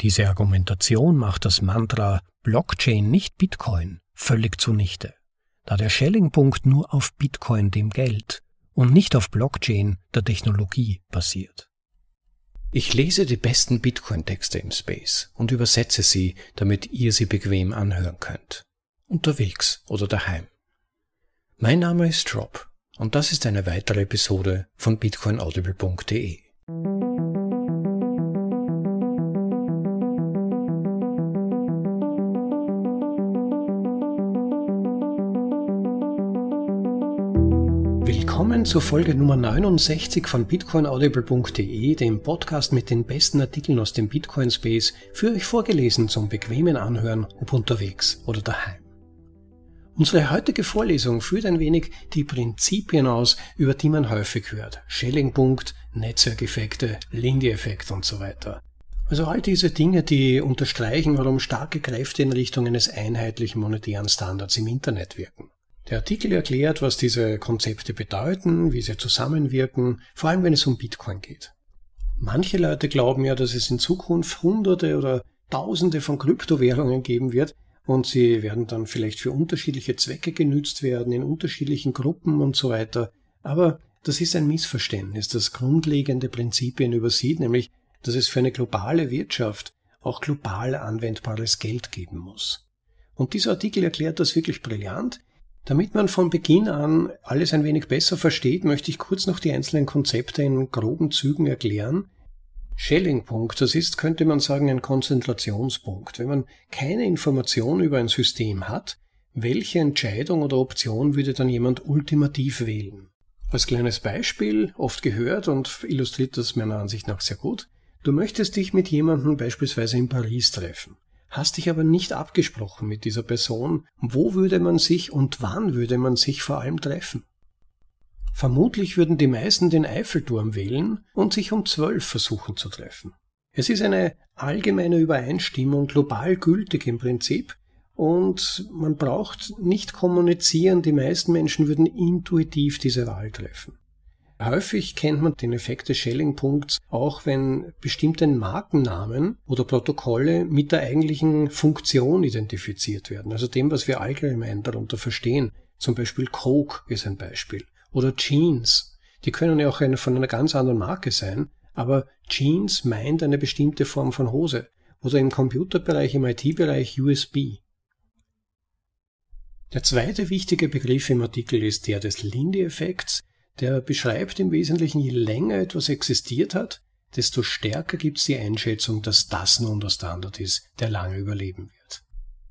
Diese Argumentation macht das Mantra Blockchain nicht Bitcoin völlig zunichte, da der Schellingpunkt nur auf Bitcoin dem Geld und nicht auf Blockchain der Technologie basiert. Ich lese die besten Bitcoin-Texte im Space und übersetze sie, damit ihr sie bequem anhören könnt. Unterwegs oder daheim. Mein Name ist Rob und das ist eine weitere Episode von bitcoinaudible.de. zur Folge Nummer 69 von bitcoinaudible.de, dem Podcast mit den besten Artikeln aus dem Bitcoin Space, für euch vorgelesen zum bequemen Anhören, ob unterwegs oder daheim. Unsere heutige Vorlesung führt ein wenig die Prinzipien aus, über die man häufig hört. Schellingpunkt, Netzwerkeffekte, Lindy-Effekt und so weiter. Also all diese Dinge, die unterstreichen, warum starke Kräfte in Richtung eines einheitlichen monetären Standards im Internet wirken. Der Artikel erklärt, was diese Konzepte bedeuten, wie sie zusammenwirken, vor allem wenn es um Bitcoin geht. Manche Leute glauben ja, dass es in Zukunft Hunderte oder Tausende von Kryptowährungen geben wird und sie werden dann vielleicht für unterschiedliche Zwecke genützt werden, in unterschiedlichen Gruppen und so weiter. Aber das ist ein Missverständnis, das grundlegende Prinzipien übersieht, nämlich, dass es für eine globale Wirtschaft auch global anwendbares Geld geben muss. Und dieser Artikel erklärt das wirklich brillant, damit man von Beginn an alles ein wenig besser versteht, möchte ich kurz noch die einzelnen Konzepte in groben Zügen erklären. Schellingpunkt, das ist, könnte man sagen, ein Konzentrationspunkt. Wenn man keine Information über ein System hat, welche Entscheidung oder Option würde dann jemand ultimativ wählen? Als kleines Beispiel, oft gehört und illustriert das meiner Ansicht nach sehr gut, du möchtest dich mit jemandem beispielsweise in Paris treffen hast dich aber nicht abgesprochen mit dieser Person. Wo würde man sich und wann würde man sich vor allem treffen? Vermutlich würden die meisten den Eiffelturm wählen und sich um zwölf versuchen zu treffen. Es ist eine allgemeine Übereinstimmung, global gültig im Prinzip, und man braucht nicht kommunizieren, die meisten Menschen würden intuitiv diese Wahl treffen. Häufig kennt man den Effekt des Shelling-Punkts auch, wenn bestimmte Markennamen oder Protokolle mit der eigentlichen Funktion identifiziert werden, also dem, was wir allgemein darunter verstehen. Zum Beispiel Coke ist ein Beispiel oder Jeans. Die können ja auch eine, von einer ganz anderen Marke sein, aber Jeans meint eine bestimmte Form von Hose oder im Computerbereich, im IT-Bereich USB. Der zweite wichtige Begriff im Artikel ist der des Lindy-Effekts. Der beschreibt im Wesentlichen, je länger etwas existiert hat, desto stärker gibt es die Einschätzung, dass das nun der Standard ist, der lange überleben wird.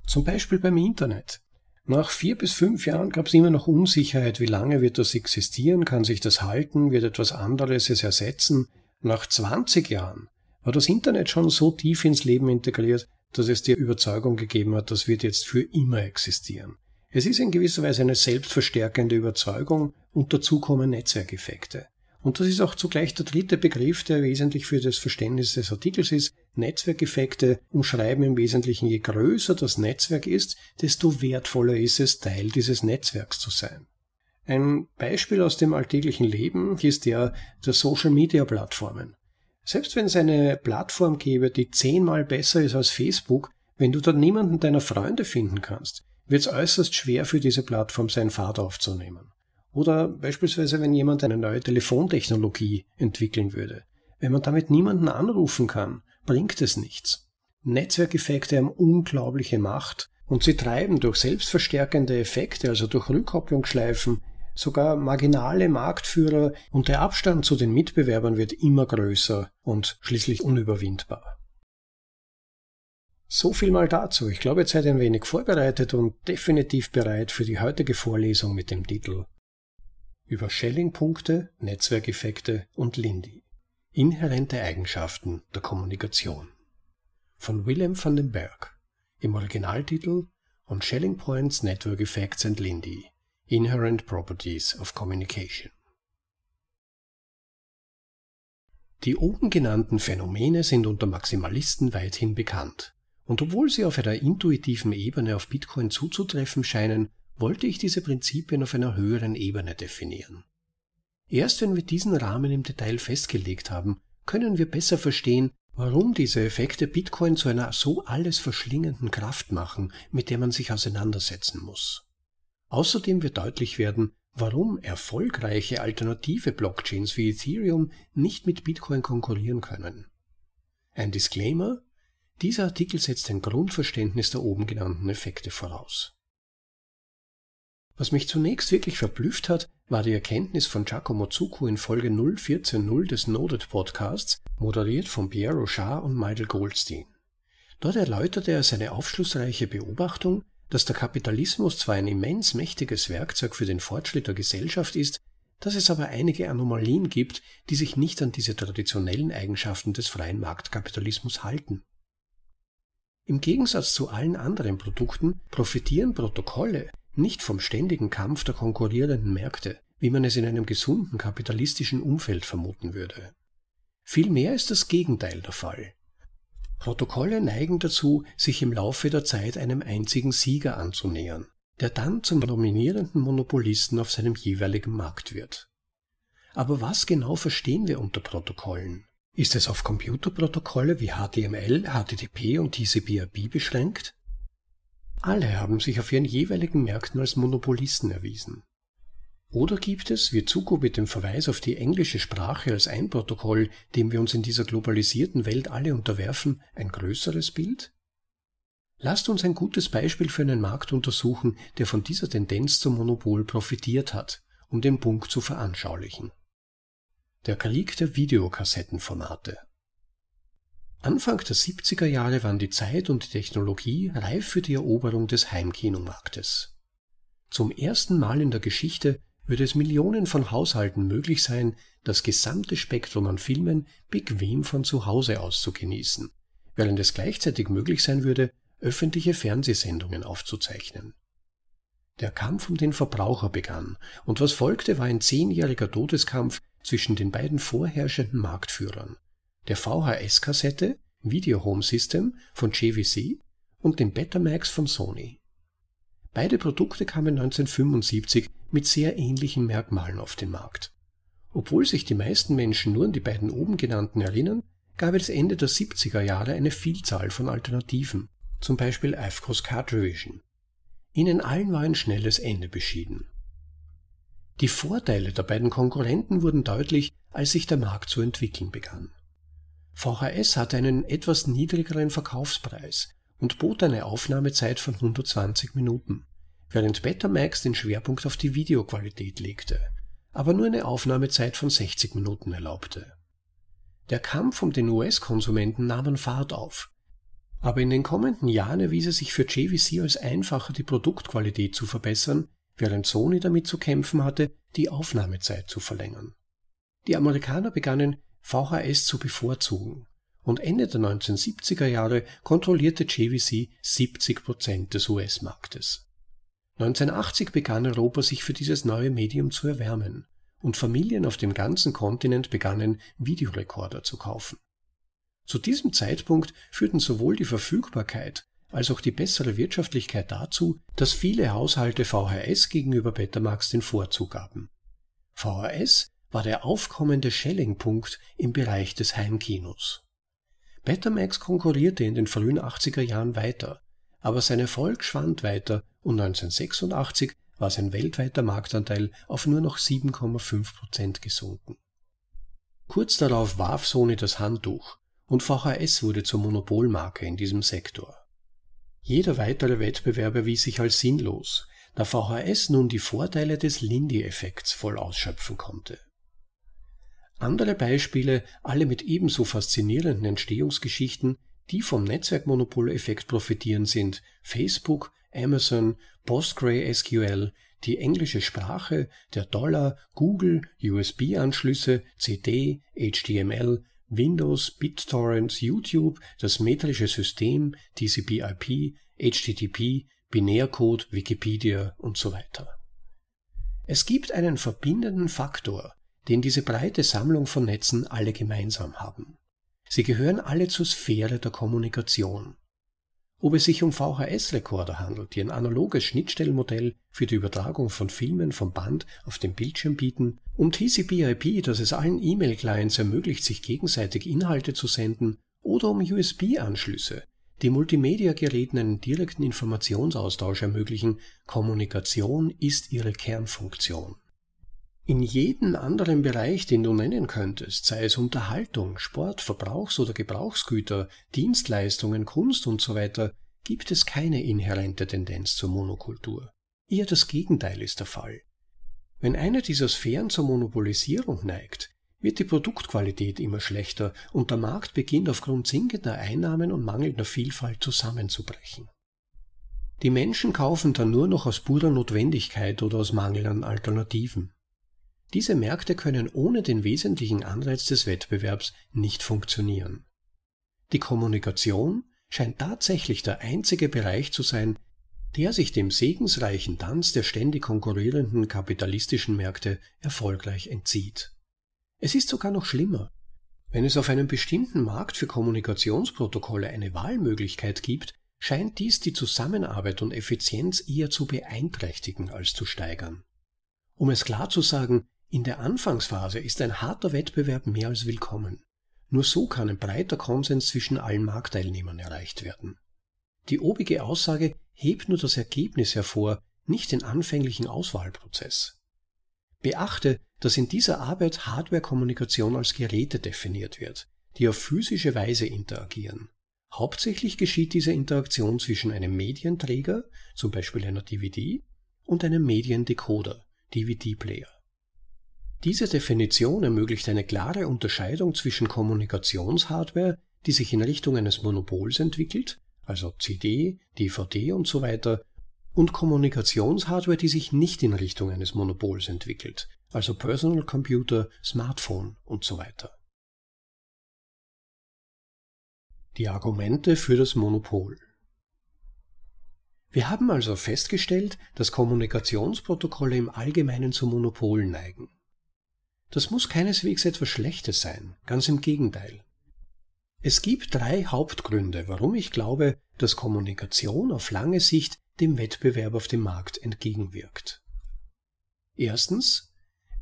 Zum Beispiel beim Internet. Nach vier bis fünf Jahren gab es immer noch Unsicherheit, wie lange wird das existieren, kann sich das halten, wird etwas anderes es ersetzen. Nach 20 Jahren war das Internet schon so tief ins Leben integriert, dass es die Überzeugung gegeben hat, das wird jetzt für immer existieren. Es ist in gewisser Weise eine selbstverstärkende Überzeugung und dazu kommen Netzwerkeffekte. Und das ist auch zugleich der dritte Begriff, der wesentlich für das Verständnis des Artikels ist. Netzwerkeffekte umschreiben im Wesentlichen, je größer das Netzwerk ist, desto wertvoller ist es, Teil dieses Netzwerks zu sein. Ein Beispiel aus dem alltäglichen Leben ist der der Social-Media-Plattformen. Selbst wenn es eine Plattform gäbe, die zehnmal besser ist als Facebook, wenn du dort niemanden deiner Freunde finden kannst, wird es äußerst schwer für diese Plattform sein Fahrt aufzunehmen. Oder beispielsweise, wenn jemand eine neue Telefontechnologie entwickeln würde. Wenn man damit niemanden anrufen kann, bringt es nichts. Netzwerkeffekte haben unglaubliche Macht und sie treiben durch selbstverstärkende Effekte, also durch Rückkopplungsschleifen, sogar marginale Marktführer und der Abstand zu den Mitbewerbern wird immer größer und schließlich unüberwindbar. So viel mal dazu. Ich glaube, ihr seid ein wenig vorbereitet und definitiv bereit für die heutige Vorlesung mit dem Titel Über Schellingpunkte, Netzwerkeffekte und Lindy. Inhärente Eigenschaften der Kommunikation. Von Willem van den Berg. Im Originaltitel On Shelling Points, Network Effects and Lindy. Inherent Properties of Communication. Die oben genannten Phänomene sind unter Maximalisten weithin bekannt und obwohl sie auf einer intuitiven Ebene auf Bitcoin zuzutreffen scheinen, wollte ich diese Prinzipien auf einer höheren Ebene definieren. Erst wenn wir diesen Rahmen im Detail festgelegt haben, können wir besser verstehen, warum diese Effekte Bitcoin zu einer so alles verschlingenden Kraft machen, mit der man sich auseinandersetzen muss. Außerdem wird deutlich werden, warum erfolgreiche alternative Blockchains wie Ethereum nicht mit Bitcoin konkurrieren können. Ein Disclaimer, dieser Artikel setzt ein Grundverständnis der oben genannten Effekte voraus. Was mich zunächst wirklich verblüfft hat, war die Erkenntnis von Giacomo Zucco in Folge 0140 des Noted Podcasts, moderiert von Pierre Rochard und Michael Goldstein. Dort erläuterte er seine aufschlussreiche Beobachtung, dass der Kapitalismus zwar ein immens mächtiges Werkzeug für den Fortschritt der Gesellschaft ist, dass es aber einige Anomalien gibt, die sich nicht an diese traditionellen Eigenschaften des freien Marktkapitalismus halten. Im Gegensatz zu allen anderen Produkten profitieren Protokolle nicht vom ständigen Kampf der konkurrierenden Märkte, wie man es in einem gesunden kapitalistischen Umfeld vermuten würde. Vielmehr ist das Gegenteil der Fall. Protokolle neigen dazu, sich im Laufe der Zeit einem einzigen Sieger anzunähern, der dann zum dominierenden Monopolisten auf seinem jeweiligen Markt wird. Aber was genau verstehen wir unter Protokollen? Ist es auf Computerprotokolle wie HTML, HTTP und TCP/IP beschränkt? Alle haben sich auf ihren jeweiligen Märkten als Monopolisten erwiesen. Oder gibt es, wie Zuko mit dem Verweis auf die englische Sprache als ein Protokoll, dem wir uns in dieser globalisierten Welt alle unterwerfen, ein größeres Bild? Lasst uns ein gutes Beispiel für einen Markt untersuchen, der von dieser Tendenz zum Monopol profitiert hat, um den Punkt zu veranschaulichen der Krieg der Videokassettenformate. Anfang der 70er Jahre waren die Zeit und die Technologie reif für die Eroberung des Heimkinomarktes. Zum ersten Mal in der Geschichte würde es Millionen von Haushalten möglich sein, das gesamte Spektrum an Filmen bequem von zu Hause aus zu genießen, während es gleichzeitig möglich sein würde, öffentliche Fernsehsendungen aufzuzeichnen. Der Kampf um den Verbraucher begann, und was folgte, war ein zehnjähriger Todeskampf zwischen den beiden vorherrschenden Marktführern, der VHS-Kassette Video Home System von JVC und dem Betamax von Sony. Beide Produkte kamen 1975 mit sehr ähnlichen Merkmalen auf den Markt. Obwohl sich die meisten Menschen nur an die beiden oben genannten erinnern, gab es Ende der 70er Jahre eine Vielzahl von Alternativen, zum Beispiel Ifcos Cartrevision. Ihnen allen war ein schnelles Ende beschieden. Die Vorteile der beiden Konkurrenten wurden deutlich, als sich der Markt zu entwickeln begann. VHS hatte einen etwas niedrigeren Verkaufspreis und bot eine Aufnahmezeit von 120 Minuten, während Betamax den Schwerpunkt auf die Videoqualität legte, aber nur eine Aufnahmezeit von 60 Minuten erlaubte. Der Kampf um den US-Konsumenten nahm an Fahrt auf, aber in den kommenden Jahren erwies es sich für JVC als einfacher, die Produktqualität zu verbessern, während Sony damit zu kämpfen hatte, die Aufnahmezeit zu verlängern. Die Amerikaner begannen VHS zu bevorzugen und Ende der 1970er Jahre kontrollierte JVC 70 Prozent des US-Marktes. 1980 begann Europa sich für dieses neue Medium zu erwärmen und Familien auf dem ganzen Kontinent begannen, Videorekorder zu kaufen. Zu diesem Zeitpunkt führten sowohl die Verfügbarkeit als auch die bessere Wirtschaftlichkeit dazu, dass viele Haushalte VHS gegenüber Betamax den Vorzug gaben. VHS war der aufkommende Schellingpunkt im Bereich des Heimkinos. Betamax konkurrierte in den frühen 80er Jahren weiter, aber sein Erfolg schwand weiter und 1986 war sein weltweiter Marktanteil auf nur noch 7,5 Prozent gesunken. Kurz darauf warf Sony das Handtuch und VHS wurde zur Monopolmarke in diesem Sektor. Jeder weitere Wettbewerb erwies sich als sinnlos, da VHS nun die Vorteile des Lindy-Effekts voll ausschöpfen konnte. Andere Beispiele, alle mit ebenso faszinierenden Entstehungsgeschichten, die vom Netzwerkmonopoleffekt profitieren, sind Facebook, Amazon, PostgreSQL, die englische Sprache, der Dollar, Google, USB-Anschlüsse, CD, HTML, Windows, BitTorrent, YouTube, das metrische System, TCP/IP, HTTP, Binärcode, Wikipedia und so weiter. Es gibt einen verbindenden Faktor, den diese breite Sammlung von Netzen alle gemeinsam haben. Sie gehören alle zur Sphäre der Kommunikation ob es sich um VHS-Rekorder handelt, die ein analoges Schnittstellenmodell für die Übertragung von Filmen vom Band auf den Bildschirm bieten, um TCP/IP, das es allen E-Mail-Clients ermöglicht, sich gegenseitig Inhalte zu senden, oder um USB-Anschlüsse, die Multimedia-Geräten einen direkten Informationsaustausch ermöglichen. Kommunikation ist ihre Kernfunktion in jedem anderen Bereich, den du nennen könntest, sei es Unterhaltung, Sport, Verbrauchs- oder Gebrauchsgüter, Dienstleistungen, Kunst und so weiter, gibt es keine inhärente Tendenz zur Monokultur. Eher das Gegenteil ist der Fall. Wenn eine dieser Sphären zur Monopolisierung neigt, wird die Produktqualität immer schlechter und der Markt beginnt aufgrund sinkender Einnahmen und mangelnder Vielfalt zusammenzubrechen. Die Menschen kaufen dann nur noch aus purer Notwendigkeit oder aus Mangel an Alternativen. Diese Märkte können ohne den wesentlichen Anreiz des Wettbewerbs nicht funktionieren. Die Kommunikation scheint tatsächlich der einzige Bereich zu sein, der sich dem segensreichen Tanz der ständig konkurrierenden kapitalistischen Märkte erfolgreich entzieht. Es ist sogar noch schlimmer. Wenn es auf einem bestimmten Markt für Kommunikationsprotokolle eine Wahlmöglichkeit gibt, scheint dies die Zusammenarbeit und Effizienz eher zu beeinträchtigen als zu steigern. Um es klar zu sagen, in der Anfangsphase ist ein harter Wettbewerb mehr als willkommen. Nur so kann ein breiter Konsens zwischen allen Marktteilnehmern erreicht werden. Die obige Aussage hebt nur das Ergebnis hervor, nicht den anfänglichen Auswahlprozess. Beachte, dass in dieser Arbeit Hardware-Kommunikation als Geräte definiert wird, die auf physische Weise interagieren. Hauptsächlich geschieht diese Interaktion zwischen einem Medienträger, zum Beispiel einer DVD, und einem Mediendecoder, DVD-Player. Diese Definition ermöglicht eine klare Unterscheidung zwischen Kommunikationshardware, die sich in Richtung eines Monopols entwickelt, also CD, DVD und so weiter, und Kommunikationshardware, die sich nicht in Richtung eines Monopols entwickelt, also Personal Computer, Smartphone und so weiter. Die Argumente für das Monopol. Wir haben also festgestellt, dass Kommunikationsprotokolle im Allgemeinen zu Monopolen neigen. Das muss keineswegs etwas Schlechtes sein, ganz im Gegenteil. Es gibt drei Hauptgründe, warum ich glaube, dass Kommunikation auf lange Sicht dem Wettbewerb auf dem Markt entgegenwirkt. Erstens,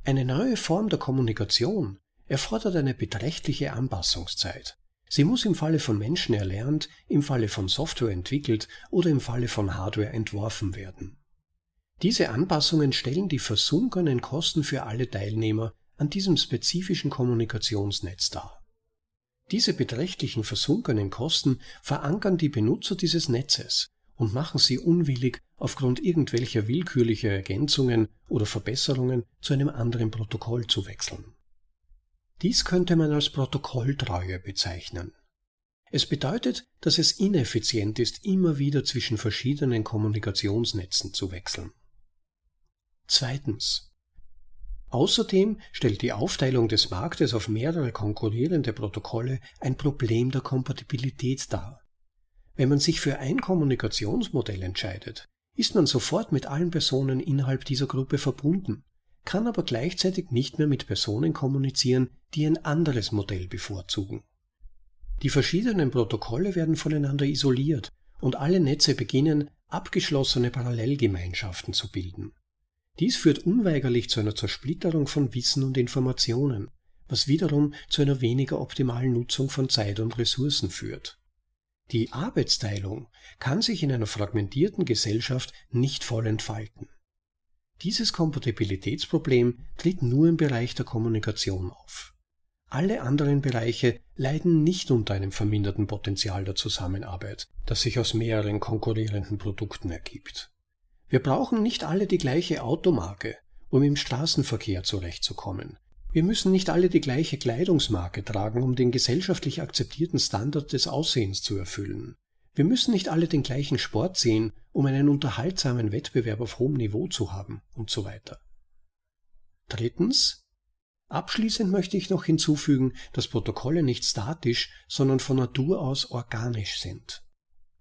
eine neue Form der Kommunikation erfordert eine beträchtliche Anpassungszeit. Sie muss im Falle von Menschen erlernt, im Falle von Software entwickelt oder im Falle von Hardware entworfen werden. Diese Anpassungen stellen die versunkenen Kosten für alle Teilnehmer an diesem spezifischen Kommunikationsnetz dar. Diese beträchtlichen versunkenen Kosten verankern die Benutzer dieses Netzes und machen sie unwillig, aufgrund irgendwelcher willkürlicher Ergänzungen oder Verbesserungen zu einem anderen Protokoll zu wechseln. Dies könnte man als Protokolltreue bezeichnen. Es bedeutet, dass es ineffizient ist, immer wieder zwischen verschiedenen Kommunikationsnetzen zu wechseln. Zweitens. Außerdem stellt die Aufteilung des Marktes auf mehrere konkurrierende Protokolle ein Problem der Kompatibilität dar. Wenn man sich für ein Kommunikationsmodell entscheidet, ist man sofort mit allen Personen innerhalb dieser Gruppe verbunden, kann aber gleichzeitig nicht mehr mit Personen kommunizieren, die ein anderes Modell bevorzugen. Die verschiedenen Protokolle werden voneinander isoliert und alle Netze beginnen, abgeschlossene Parallelgemeinschaften zu bilden. Dies führt unweigerlich zu einer Zersplitterung von Wissen und Informationen, was wiederum zu einer weniger optimalen Nutzung von Zeit und Ressourcen führt. Die Arbeitsteilung kann sich in einer fragmentierten Gesellschaft nicht voll entfalten. Dieses Kompatibilitätsproblem tritt nur im Bereich der Kommunikation auf. Alle anderen Bereiche leiden nicht unter einem verminderten Potenzial der Zusammenarbeit, das sich aus mehreren konkurrierenden Produkten ergibt. Wir brauchen nicht alle die gleiche Automarke, um im Straßenverkehr zurechtzukommen. Wir müssen nicht alle die gleiche Kleidungsmarke tragen, um den gesellschaftlich akzeptierten Standard des Aussehens zu erfüllen. Wir müssen nicht alle den gleichen Sport sehen, um einen unterhaltsamen Wettbewerb auf hohem Niveau zu haben und so weiter. Drittens. Abschließend möchte ich noch hinzufügen, dass Protokolle nicht statisch, sondern von Natur aus organisch sind.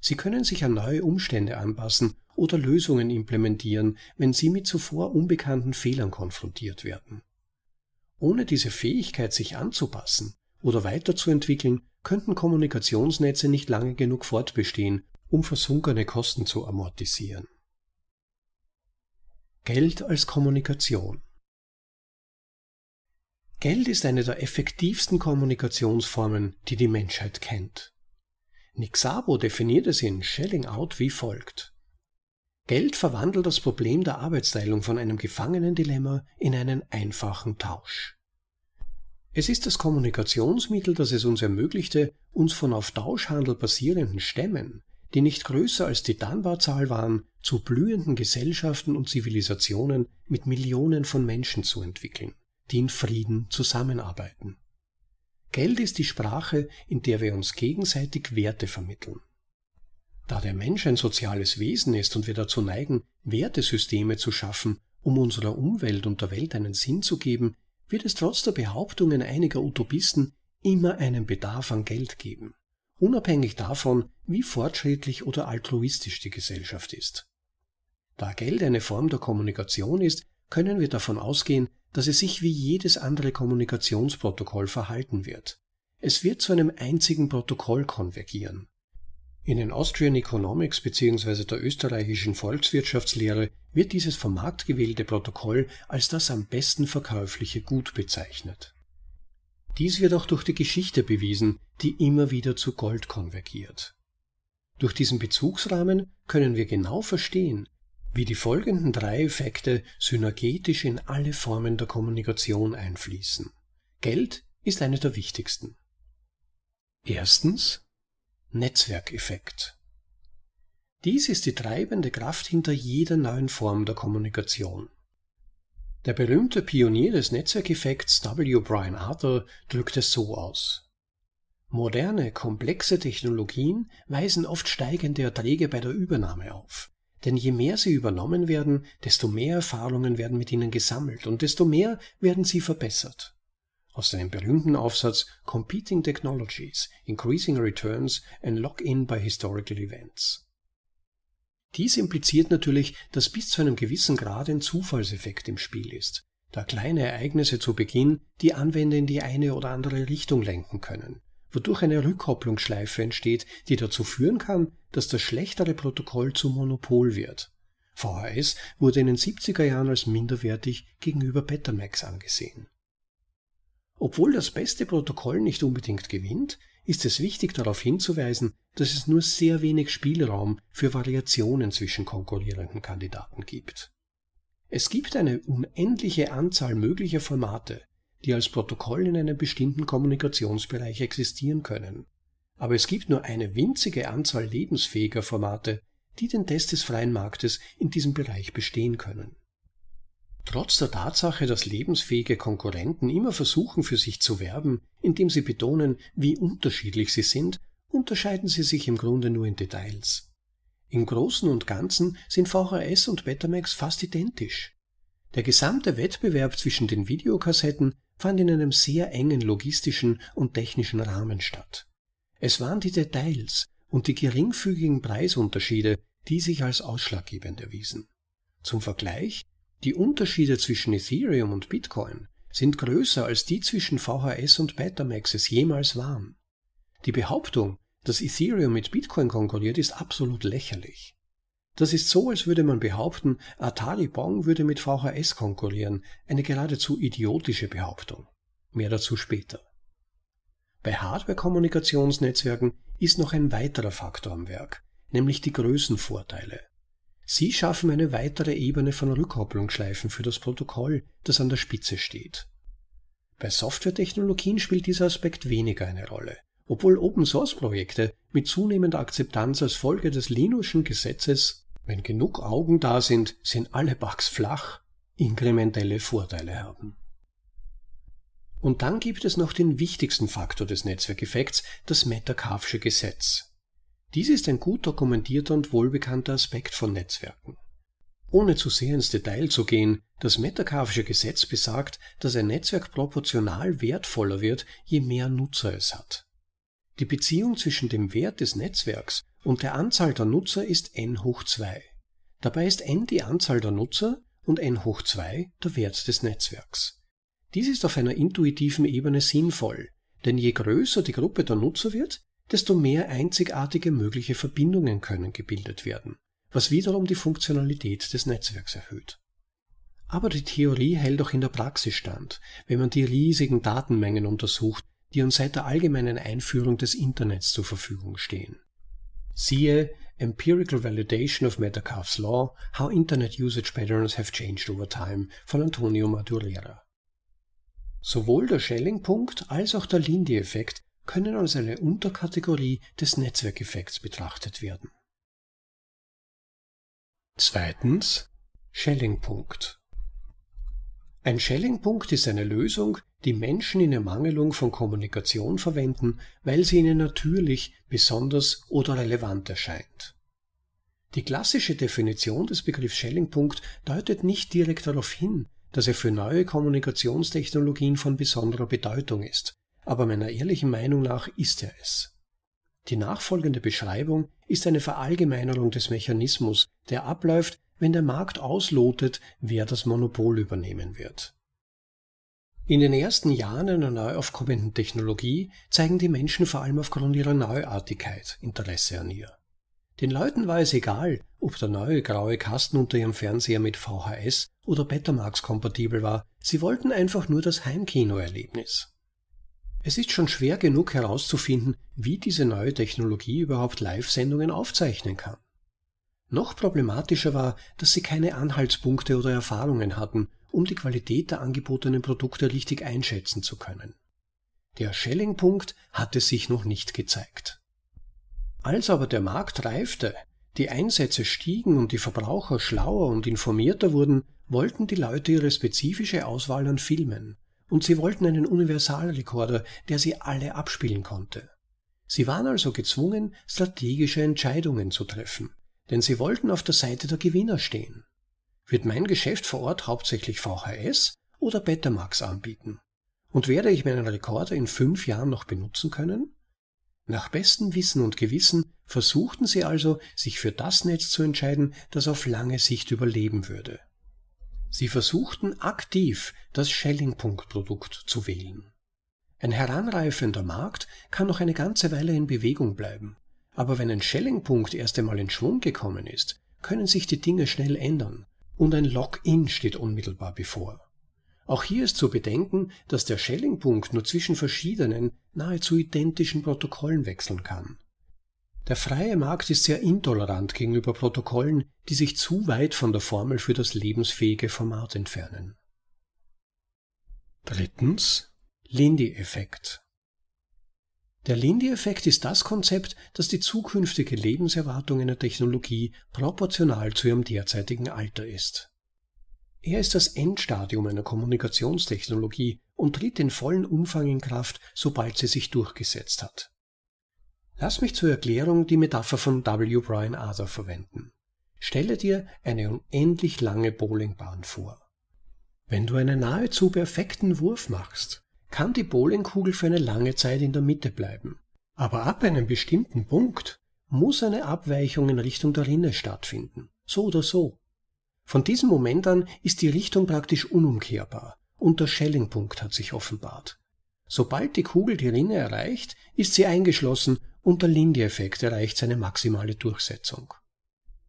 Sie können sich an neue Umstände anpassen oder Lösungen implementieren, wenn Sie mit zuvor unbekannten Fehlern konfrontiert werden. Ohne diese Fähigkeit, sich anzupassen oder weiterzuentwickeln, könnten Kommunikationsnetze nicht lange genug fortbestehen, um versunkene Kosten zu amortisieren. Geld als Kommunikation Geld ist eine der effektivsten Kommunikationsformen, die die Menschheit kennt. Nixabo definiert es in Shelling Out wie folgt. Geld verwandelt das Problem der Arbeitsteilung von einem Gefangenendilemma in einen einfachen Tausch. Es ist das Kommunikationsmittel, das es uns ermöglichte, uns von auf Tauschhandel basierenden Stämmen, die nicht größer als die Danbarzahl waren, zu blühenden Gesellschaften und Zivilisationen mit Millionen von Menschen zu entwickeln, die in Frieden zusammenarbeiten. Geld ist die Sprache, in der wir uns gegenseitig Werte vermitteln. Da der Mensch ein soziales Wesen ist und wir dazu neigen, Wertesysteme zu schaffen, um unserer Umwelt und der Welt einen Sinn zu geben, wird es trotz der Behauptungen einiger Utopisten immer einen Bedarf an Geld geben, unabhängig davon, wie fortschrittlich oder altruistisch die Gesellschaft ist. Da Geld eine Form der Kommunikation ist, können wir davon ausgehen, dass es sich wie jedes andere Kommunikationsprotokoll verhalten wird. Es wird zu einem einzigen Protokoll konvergieren. In den Austrian Economics bzw. der österreichischen Volkswirtschaftslehre wird dieses vom Markt gewählte Protokoll als das am besten verkäufliche Gut bezeichnet. Dies wird auch durch die Geschichte bewiesen, die immer wieder zu Gold konvergiert. Durch diesen Bezugsrahmen können wir genau verstehen, wie die folgenden drei Effekte synergetisch in alle Formen der Kommunikation einfließen. Geld ist eine der wichtigsten. Erstens Netzwerkeffekt. Dies ist die treibende Kraft hinter jeder neuen Form der Kommunikation. Der berühmte Pionier des Netzwerkeffekts W. Brian Arthur drückt es so aus. Moderne, komplexe Technologien weisen oft steigende Erträge bei der Übernahme auf. Denn je mehr sie übernommen werden, desto mehr Erfahrungen werden mit ihnen gesammelt und desto mehr werden sie verbessert. Aus seinem berühmten Aufsatz Competing Technologies, Increasing Returns and Lock-in by Historical Events. Dies impliziert natürlich, dass bis zu einem gewissen Grad ein Zufallseffekt im Spiel ist, da kleine Ereignisse zu Beginn die Anwender in die eine oder andere Richtung lenken können wodurch eine Rückkopplungsschleife entsteht, die dazu führen kann, dass das schlechtere Protokoll zum Monopol wird. VHS wurde in den 70er Jahren als minderwertig gegenüber Betamax angesehen. Obwohl das beste Protokoll nicht unbedingt gewinnt, ist es wichtig darauf hinzuweisen, dass es nur sehr wenig Spielraum für Variationen zwischen konkurrierenden Kandidaten gibt. Es gibt eine unendliche Anzahl möglicher Formate, die als Protokoll in einem bestimmten Kommunikationsbereich existieren können. Aber es gibt nur eine winzige Anzahl lebensfähiger Formate, die den Test des freien Marktes in diesem Bereich bestehen können. Trotz der Tatsache, dass lebensfähige Konkurrenten immer versuchen, für sich zu werben, indem sie betonen, wie unterschiedlich sie sind, unterscheiden sie sich im Grunde nur in Details. Im Großen und Ganzen sind VHS und Betamax fast identisch. Der gesamte Wettbewerb zwischen den Videokassetten fand in einem sehr engen logistischen und technischen Rahmen statt. Es waren die Details und die geringfügigen Preisunterschiede, die sich als ausschlaggebend erwiesen. Zum Vergleich, die Unterschiede zwischen Ethereum und Bitcoin sind größer als die zwischen VHS und Betamax es jemals waren. Die Behauptung, dass Ethereum mit Bitcoin konkurriert, ist absolut lächerlich. Das ist so, als würde man behaupten, Atari äh, Bong würde mit VHS konkurrieren, eine geradezu idiotische Behauptung. Mehr dazu später. Bei Hardware-Kommunikationsnetzwerken ist noch ein weiterer Faktor am Werk, nämlich die Größenvorteile. Sie schaffen eine weitere Ebene von Rückkopplungsschleifen für das Protokoll, das an der Spitze steht. Bei Softwaretechnologien spielt dieser Aspekt weniger eine Rolle, obwohl Open-Source-Projekte mit zunehmender Akzeptanz als Folge des Linuschen Gesetzes wenn genug Augen da sind, sind alle Bugs flach, inkrementelle Vorteile haben. Und dann gibt es noch den wichtigsten Faktor des Netzwerkeffekts, das Metcalfsche Gesetz. Dies ist ein gut dokumentierter und wohlbekannter Aspekt von Netzwerken. Ohne zu sehr ins Detail zu gehen, das Metcalfsche Gesetz besagt, dass ein Netzwerk proportional wertvoller wird, je mehr Nutzer es hat. Die Beziehung zwischen dem Wert des Netzwerks und der Anzahl der Nutzer ist n hoch 2. Dabei ist n die Anzahl der Nutzer und n hoch 2 der Wert des Netzwerks. Dies ist auf einer intuitiven Ebene sinnvoll, denn je größer die Gruppe der Nutzer wird, desto mehr einzigartige mögliche Verbindungen können gebildet werden, was wiederum die Funktionalität des Netzwerks erhöht. Aber die Theorie hält auch in der Praxis stand, wenn man die riesigen Datenmengen untersucht, die uns seit der allgemeinen Einführung des Internets zur Verfügung stehen. Siehe Empirical Validation of Metcalfe's Law, How Internet Usage Patterns Have Changed Over Time von Antonio Madureira. Sowohl der Schellingpunkt als auch der Lindy-Effekt können als eine Unterkategorie des Netzwerkeffekts betrachtet werden. Zweitens Schellingpunkt. Ein Schellingpunkt ist eine Lösung, die Menschen in Ermangelung von Kommunikation verwenden, weil sie ihnen natürlich, besonders oder relevant erscheint. Die klassische Definition des Begriffs Schellingpunkt deutet nicht direkt darauf hin, dass er für neue Kommunikationstechnologien von besonderer Bedeutung ist, aber meiner ehrlichen Meinung nach ist er es. Die nachfolgende Beschreibung ist eine Verallgemeinerung des Mechanismus, der abläuft, wenn der Markt auslotet, wer das Monopol übernehmen wird. In den ersten Jahren einer neu aufkommenden Technologie zeigen die Menschen vor allem aufgrund ihrer Neuartigkeit Interesse an ihr. Den Leuten war es egal, ob der neue graue Kasten unter ihrem Fernseher mit VHS oder Betamax kompatibel war, sie wollten einfach nur das Heimkinoerlebnis. Es ist schon schwer genug herauszufinden, wie diese neue Technologie überhaupt Live-Sendungen aufzeichnen kann. Noch problematischer war, dass sie keine Anhaltspunkte oder Erfahrungen hatten um die Qualität der angebotenen Produkte richtig einschätzen zu können. Der Schellingpunkt hatte sich noch nicht gezeigt. Als aber der Markt reifte, die Einsätze stiegen und die Verbraucher schlauer und informierter wurden, wollten die Leute ihre spezifische Auswahl an Filmen, und sie wollten einen Universalrekorder, der sie alle abspielen konnte. Sie waren also gezwungen, strategische Entscheidungen zu treffen, denn sie wollten auf der Seite der Gewinner stehen wird mein Geschäft vor Ort hauptsächlich VHS oder Betamax anbieten? Und werde ich meinen Rekorder in fünf Jahren noch benutzen können? Nach bestem Wissen und Gewissen versuchten sie also, sich für das Netz zu entscheiden, das auf lange Sicht überleben würde. Sie versuchten aktiv das Schelling-Punkt-Produkt zu wählen. Ein heranreifender Markt kann noch eine ganze Weile in Bewegung bleiben, aber wenn ein Schelling-Punkt erst einmal in Schwung gekommen ist, können sich die Dinge schnell ändern und ein Login steht unmittelbar bevor. Auch hier ist zu bedenken, dass der Schellingpunkt nur zwischen verschiedenen, nahezu identischen Protokollen wechseln kann. Der freie Markt ist sehr intolerant gegenüber Protokollen, die sich zu weit von der Formel für das lebensfähige Format entfernen. Drittens Lindy-Effekt. Der Lindy-Effekt ist das Konzept, das die zukünftige Lebenserwartung einer Technologie proportional zu ihrem derzeitigen Alter ist. Er ist das Endstadium einer Kommunikationstechnologie und tritt den vollen Umfang in Kraft, sobald sie sich durchgesetzt hat. Lass mich zur Erklärung die Metapher von W. Brian Arthur verwenden. Stelle dir eine unendlich lange Bowlingbahn vor. Wenn du einen nahezu perfekten Wurf machst, kann die Bowlingkugel für eine lange Zeit in der Mitte bleiben. Aber ab einem bestimmten Punkt muss eine Abweichung in Richtung der Rinne stattfinden. So oder so. Von diesem Moment an ist die Richtung praktisch unumkehrbar und der Schellingpunkt hat sich offenbart. Sobald die Kugel die Rinne erreicht, ist sie eingeschlossen und der Lindy-Effekt erreicht seine maximale Durchsetzung.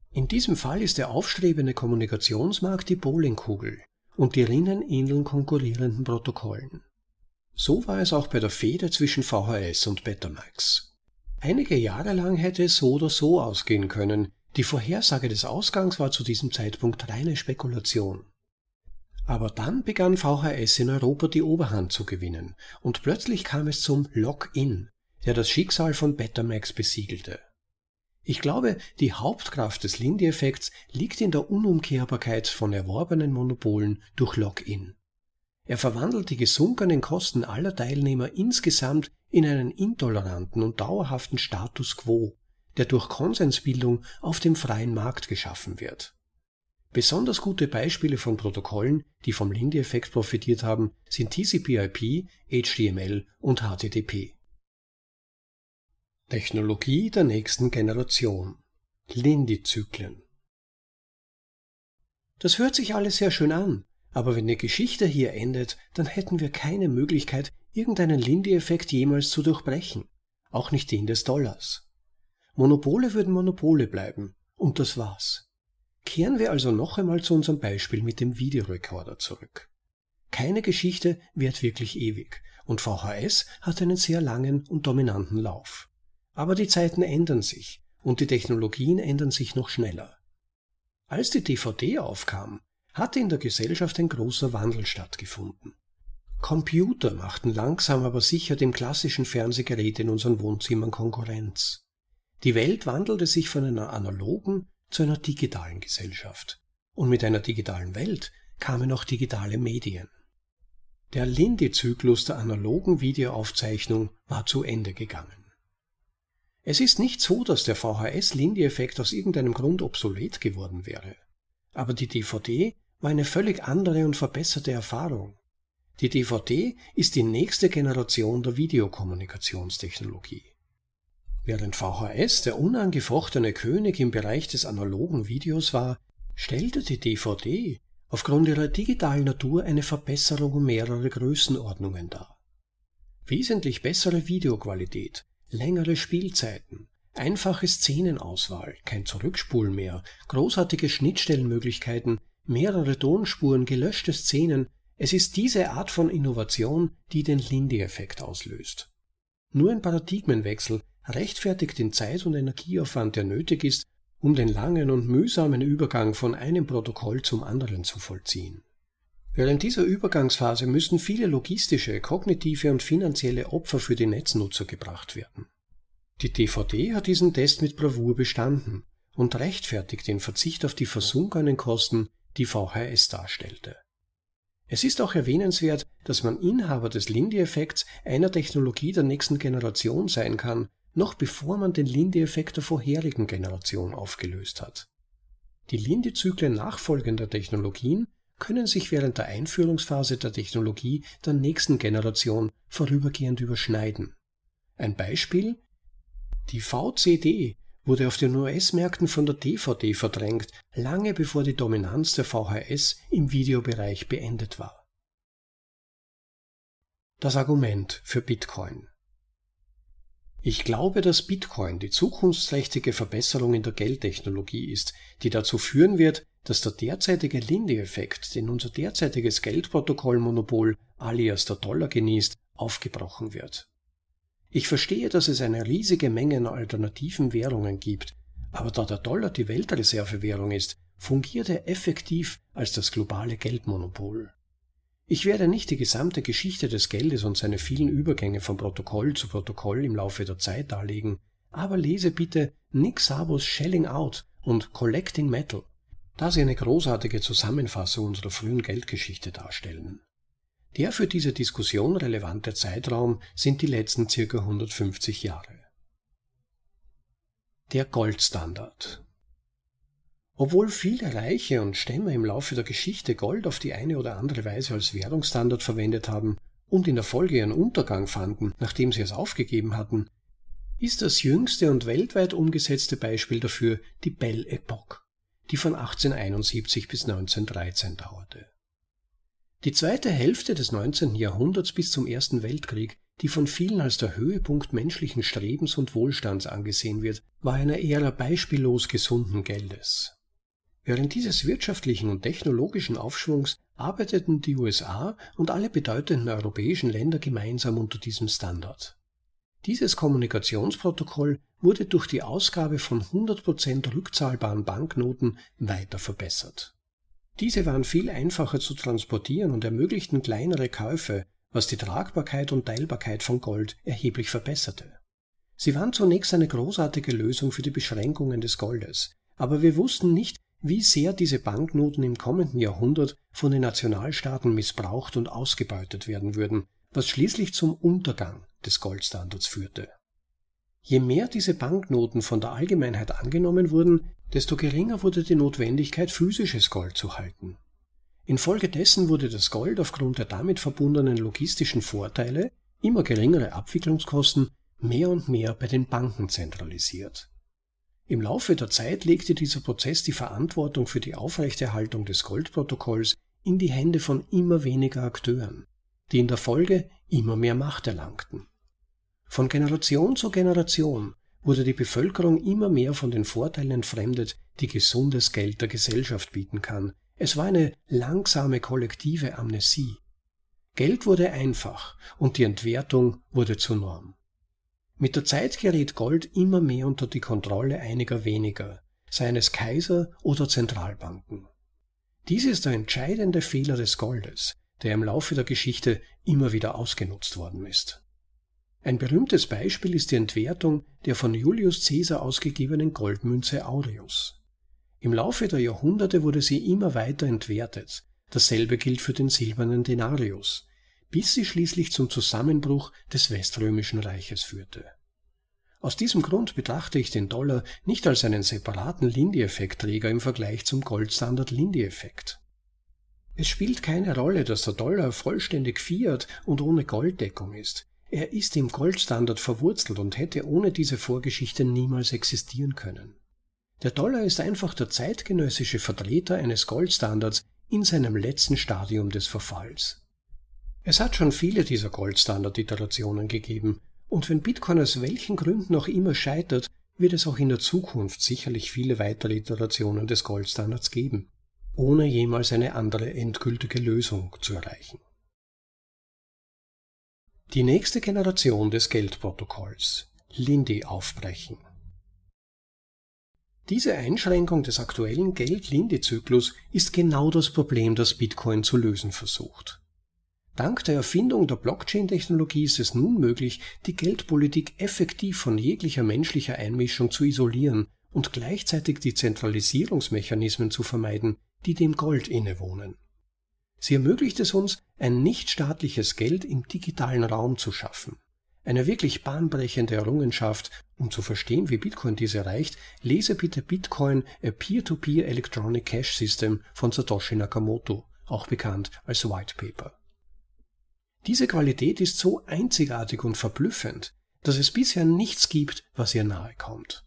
In diesem Fall ist der aufstrebende Kommunikationsmarkt die Bowlingkugel und die Rinnen ähneln konkurrierenden Protokollen. So war es auch bei der Fehde zwischen VHS und Betamax. Einige Jahre lang hätte es so oder so ausgehen können, die Vorhersage des Ausgangs war zu diesem Zeitpunkt reine Spekulation. Aber dann begann VHS in Europa die Oberhand zu gewinnen und plötzlich kam es zum Lock-in, der das Schicksal von Betamax besiegelte. Ich glaube, die Hauptkraft des Lindy-Effekts liegt in der Unumkehrbarkeit von erworbenen Monopolen durch Lock-in. Er verwandelt die gesunkenen Kosten aller Teilnehmer insgesamt in einen intoleranten und dauerhaften Status quo, der durch Konsensbildung auf dem freien Markt geschaffen wird. Besonders gute Beispiele von Protokollen, die vom Lindy-Effekt profitiert haben, sind TCP/IP, HTML und HTTP. Technologie der nächsten Generation Lindy-Zyklen Das hört sich alles sehr schön an, aber wenn eine Geschichte hier endet, dann hätten wir keine Möglichkeit, irgendeinen Lindy-Effekt jemals zu durchbrechen. Auch nicht den des Dollars. Monopole würden Monopole bleiben. Und das war's. Kehren wir also noch einmal zu unserem Beispiel mit dem Videorekorder zurück. Keine Geschichte währt wirklich ewig und VHS hat einen sehr langen und dominanten Lauf. Aber die Zeiten ändern sich und die Technologien ändern sich noch schneller. Als die DVD aufkam, hatte in der Gesellschaft ein großer Wandel stattgefunden. Computer machten langsam aber sicher dem klassischen Fernsehgerät in unseren Wohnzimmern Konkurrenz. Die Welt wandelte sich von einer analogen zu einer digitalen Gesellschaft. Und mit einer digitalen Welt kamen auch digitale Medien. Der Lindy-Zyklus der analogen Videoaufzeichnung war zu Ende gegangen. Es ist nicht so, dass der VHS-Lindy-Effekt aus irgendeinem Grund obsolet geworden wäre. Aber die DVD war eine völlig andere und verbesserte Erfahrung. Die DVD ist die nächste Generation der Videokommunikationstechnologie. Während VHS der unangefochtene König im Bereich des analogen Videos war, stellte die DVD aufgrund ihrer digitalen Natur eine Verbesserung um mehrere Größenordnungen dar. Wesentlich bessere Videoqualität, längere Spielzeiten, einfache Szenenauswahl, kein Zurückspulen mehr, großartige Schnittstellenmöglichkeiten, mehrere Tonspuren, gelöschte Szenen, es ist diese Art von Innovation, die den Lindy-Effekt auslöst. Nur ein Paradigmenwechsel rechtfertigt den Zeit- und Energieaufwand, der nötig ist, um den langen und mühsamen Übergang von einem Protokoll zum anderen zu vollziehen. Während dieser Übergangsphase müssen viele logistische, kognitive und finanzielle Opfer für die Netznutzer gebracht werden. Die DVD hat diesen Test mit Bravour bestanden und rechtfertigt den Verzicht auf die versunkenen Kosten, die VHS darstellte. Es ist auch erwähnenswert, dass man Inhaber des Lindy-Effekts einer Technologie der nächsten Generation sein kann, noch bevor man den Lindy-Effekt der vorherigen Generation aufgelöst hat. Die Lindy-Zyklen nachfolgender Technologien können sich während der Einführungsphase der Technologie der nächsten Generation vorübergehend überschneiden. Ein Beispiel Die VCD wurde auf den US-Märkten von der DVD verdrängt, lange bevor die Dominanz der VHS im Videobereich beendet war. Das Argument für Bitcoin Ich glaube, dass Bitcoin die zukunftsträchtige Verbesserung in der Geldtechnologie ist, die dazu führen wird, dass der derzeitige Lindy-Effekt, den unser derzeitiges Geldprotokollmonopol alias der Dollar genießt, aufgebrochen wird. Ich verstehe, dass es eine riesige Menge an alternativen Währungen gibt, aber da der Dollar die Weltreservewährung ist, fungiert er effektiv als das globale Geldmonopol. Ich werde nicht die gesamte Geschichte des Geldes und seine vielen Übergänge von Protokoll zu Protokoll im Laufe der Zeit darlegen, aber lese bitte Nick Sabos Shelling Out und Collecting Metal, da sie eine großartige Zusammenfassung unserer frühen Geldgeschichte darstellen. Der für diese Diskussion relevante Zeitraum sind die letzten circa 150 Jahre. Der Goldstandard. Obwohl viele Reiche und Stämme im Laufe der Geschichte Gold auf die eine oder andere Weise als Währungsstandard verwendet haben und in der Folge ihren Untergang fanden, nachdem sie es aufgegeben hatten, ist das jüngste und weltweit umgesetzte Beispiel dafür die Belle Epoque, die von 1871 bis 1913 dauerte. Die zweite Hälfte des 19. Jahrhunderts bis zum Ersten Weltkrieg, die von vielen als der Höhepunkt menschlichen Strebens und Wohlstands angesehen wird, war eine Ära beispiellos gesunden Geldes. Während dieses wirtschaftlichen und technologischen Aufschwungs arbeiteten die USA und alle bedeutenden europäischen Länder gemeinsam unter diesem Standard. Dieses Kommunikationsprotokoll wurde durch die Ausgabe von 100% rückzahlbaren Banknoten weiter verbessert diese waren viel einfacher zu transportieren und ermöglichten kleinere Käufe, was die Tragbarkeit und Teilbarkeit von Gold erheblich verbesserte. Sie waren zunächst eine großartige Lösung für die Beschränkungen des Goldes, aber wir wussten nicht, wie sehr diese Banknoten im kommenden Jahrhundert von den Nationalstaaten missbraucht und ausgebeutet werden würden, was schließlich zum Untergang des Goldstandards führte. Je mehr diese Banknoten von der Allgemeinheit angenommen wurden, desto geringer wurde die Notwendigkeit, physisches Gold zu halten. Infolgedessen wurde das Gold aufgrund der damit verbundenen logistischen Vorteile, immer geringere Abwicklungskosten, mehr und mehr bei den Banken zentralisiert. Im Laufe der Zeit legte dieser Prozess die Verantwortung für die Aufrechterhaltung des Goldprotokolls in die Hände von immer weniger Akteuren, die in der Folge immer mehr Macht erlangten. Von Generation zu Generation wurde die Bevölkerung immer mehr von den Vorteilen entfremdet, die gesundes Geld der Gesellschaft bieten kann. Es war eine langsame kollektive Amnesie. Geld wurde einfach und die Entwertung wurde zur Norm. Mit der Zeit gerät Gold immer mehr unter die Kontrolle einiger weniger, seien es Kaiser oder Zentralbanken. Dies ist der entscheidende Fehler des Goldes, der im Laufe der Geschichte immer wieder ausgenutzt worden ist. Ein berühmtes Beispiel ist die Entwertung der von Julius Caesar ausgegebenen Goldmünze Aureus. Im Laufe der Jahrhunderte wurde sie immer weiter entwertet. Dasselbe gilt für den silbernen Denarius, bis sie schließlich zum Zusammenbruch des Weströmischen Reiches führte. Aus diesem Grund betrachte ich den Dollar nicht als einen separaten Lindy-Effektträger im Vergleich zum Goldstandard-Lindy-Effekt. Es spielt keine Rolle, dass der Dollar vollständig Fiat und ohne Golddeckung ist. Er ist im Goldstandard verwurzelt und hätte ohne diese Vorgeschichte niemals existieren können. Der Dollar ist einfach der zeitgenössische Vertreter eines Goldstandards in seinem letzten Stadium des Verfalls. Es hat schon viele dieser Goldstandard-Iterationen gegeben, und wenn Bitcoin aus welchen Gründen auch immer scheitert, wird es auch in der Zukunft sicherlich viele weitere Iterationen des Goldstandards geben, ohne jemals eine andere endgültige Lösung zu erreichen. Die nächste Generation des Geldprotokolls Lindy aufbrechen. Diese Einschränkung des aktuellen Geld-Lindy-Zyklus ist genau das Problem, das Bitcoin zu lösen versucht. Dank der Erfindung der Blockchain-Technologie ist es nun möglich, die Geldpolitik effektiv von jeglicher menschlicher Einmischung zu isolieren und gleichzeitig die Zentralisierungsmechanismen zu vermeiden, die dem Gold innewohnen. Sie ermöglicht es uns, ein nichtstaatliches Geld im digitalen Raum zu schaffen. Eine wirklich bahnbrechende Errungenschaft. Um zu verstehen, wie Bitcoin diese erreicht, lese bitte Bitcoin A Peer-to-Peer -Peer Electronic Cash System von Satoshi Nakamoto, auch bekannt als White Paper. Diese Qualität ist so einzigartig und verblüffend, dass es bisher nichts gibt, was ihr nahe kommt.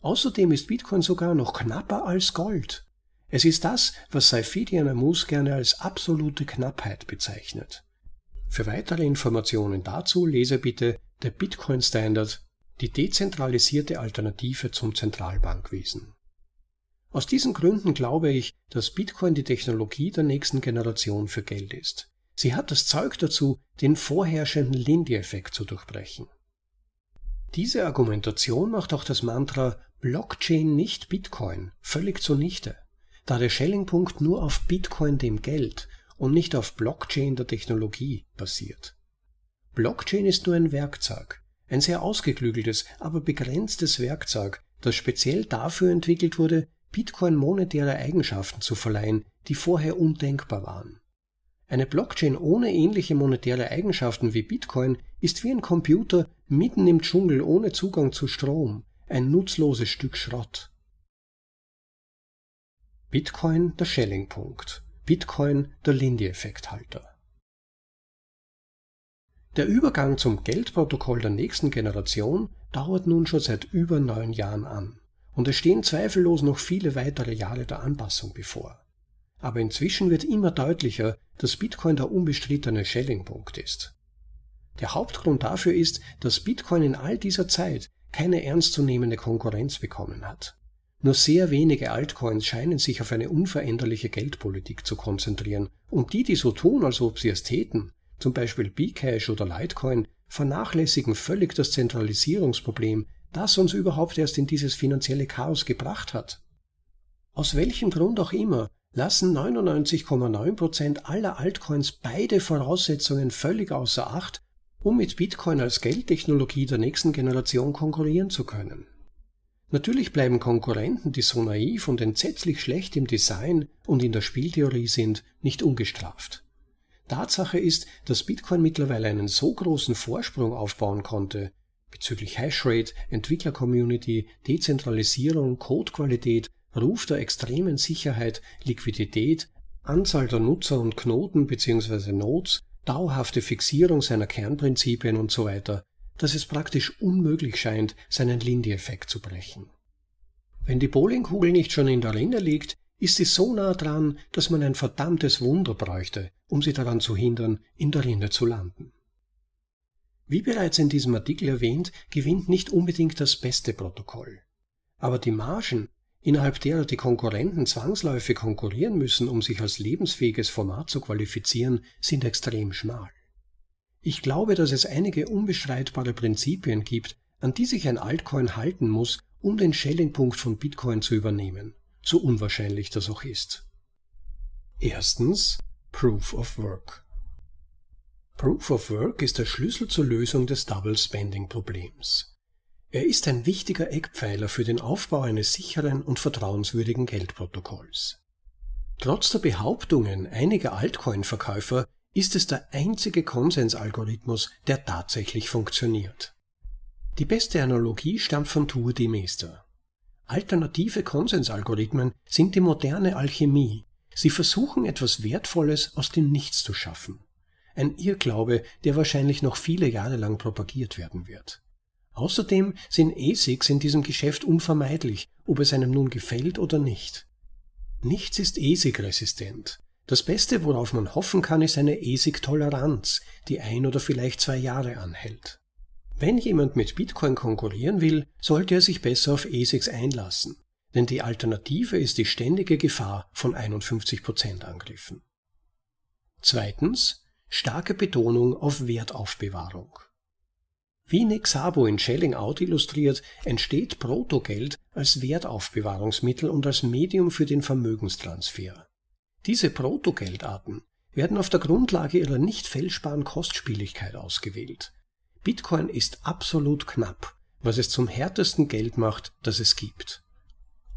Außerdem ist Bitcoin sogar noch knapper als Gold. Es ist das, was Saifidian Amus gerne als absolute Knappheit bezeichnet. Für weitere Informationen dazu lese bitte der Bitcoin Standard, die dezentralisierte Alternative zum Zentralbankwesen. Aus diesen Gründen glaube ich, dass Bitcoin die Technologie der nächsten Generation für Geld ist. Sie hat das Zeug dazu, den vorherrschenden Lindy-Effekt zu durchbrechen. Diese Argumentation macht auch das Mantra Blockchain nicht Bitcoin völlig zunichte da der Schellingpunkt nur auf Bitcoin dem Geld und nicht auf Blockchain der Technologie basiert. Blockchain ist nur ein Werkzeug, ein sehr ausgeklügeltes, aber begrenztes Werkzeug, das speziell dafür entwickelt wurde, Bitcoin monetäre Eigenschaften zu verleihen, die vorher undenkbar waren. Eine Blockchain ohne ähnliche monetäre Eigenschaften wie Bitcoin ist wie ein Computer mitten im Dschungel ohne Zugang zu Strom, ein nutzloses Stück Schrott. Bitcoin der Schellingpunkt, Bitcoin der Lindy-Effekthalter. Der Übergang zum Geldprotokoll der nächsten Generation dauert nun schon seit über neun Jahren an und es stehen zweifellos noch viele weitere Jahre der Anpassung bevor. Aber inzwischen wird immer deutlicher, dass Bitcoin der unbestrittene Schellingpunkt ist. Der Hauptgrund dafür ist, dass Bitcoin in all dieser Zeit keine ernstzunehmende Konkurrenz bekommen hat. Nur sehr wenige Altcoins scheinen sich auf eine unveränderliche Geldpolitik zu konzentrieren, und die, die so tun, als ob sie es täten, zum Beispiel Bcash oder Litecoin, vernachlässigen völlig das Zentralisierungsproblem, das uns überhaupt erst in dieses finanzielle Chaos gebracht hat. Aus welchem Grund auch immer lassen 99,9% aller Altcoins beide Voraussetzungen völlig außer Acht, um mit Bitcoin als Geldtechnologie der nächsten Generation konkurrieren zu können. Natürlich bleiben Konkurrenten, die so naiv und entsetzlich schlecht im Design und in der Spieltheorie sind, nicht ungestraft. Tatsache ist, dass Bitcoin mittlerweile einen so großen Vorsprung aufbauen konnte, bezüglich Hashrate, Entwickler-Community, Dezentralisierung, Codequalität, Ruf der extremen Sicherheit, Liquidität, Anzahl der Nutzer und Knoten bzw. Nodes, dauerhafte Fixierung seiner Kernprinzipien und so weiter, dass es praktisch unmöglich scheint, seinen Lindy-Effekt zu brechen. Wenn die Bowlingkugel nicht schon in der Rinne liegt, ist sie so nah dran, dass man ein verdammtes Wunder bräuchte, um sie daran zu hindern, in der Rinne zu landen. Wie bereits in diesem Artikel erwähnt, gewinnt nicht unbedingt das beste Protokoll. Aber die Margen, innerhalb derer die Konkurrenten zwangsläufig konkurrieren müssen, um sich als lebensfähiges Format zu qualifizieren, sind extrem schmal. Ich glaube, dass es einige unbestreitbare Prinzipien gibt, an die sich ein Altcoin halten muss, um den Shellingpunkt von Bitcoin zu übernehmen, so unwahrscheinlich das auch ist. Erstens Proof of Work. Proof of Work ist der Schlüssel zur Lösung des Double Spending Problems. Er ist ein wichtiger Eckpfeiler für den Aufbau eines sicheren und vertrauenswürdigen Geldprotokolls. Trotz der Behauptungen einiger Altcoin-Verkäufer, ist es der einzige Konsensalgorithmus, der tatsächlich funktioniert. Die beste Analogie stammt von Tour de Mester. Alternative Konsensalgorithmen sind die moderne Alchemie. Sie versuchen etwas Wertvolles aus dem Nichts zu schaffen. Ein Irrglaube, der wahrscheinlich noch viele Jahre lang propagiert werden wird. Außerdem sind ASICs in diesem Geschäft unvermeidlich, ob es einem nun gefällt oder nicht. Nichts ist ASIC-resistent. Das Beste, worauf man hoffen kann, ist eine esic toleranz die ein oder vielleicht zwei Jahre anhält. Wenn jemand mit Bitcoin konkurrieren will, sollte er sich besser auf ESICs einlassen, denn die Alternative ist die ständige Gefahr von 51% Angriffen. Zweitens, starke Betonung auf Wertaufbewahrung. Wie Nick Sabo in Shelling Out illustriert, entsteht Protogeld als Wertaufbewahrungsmittel und als Medium für den Vermögenstransfer. Diese Protogeldarten werden auf der Grundlage ihrer nicht fälschbaren Kostspieligkeit ausgewählt. Bitcoin ist absolut knapp, was es zum härtesten Geld macht, das es gibt.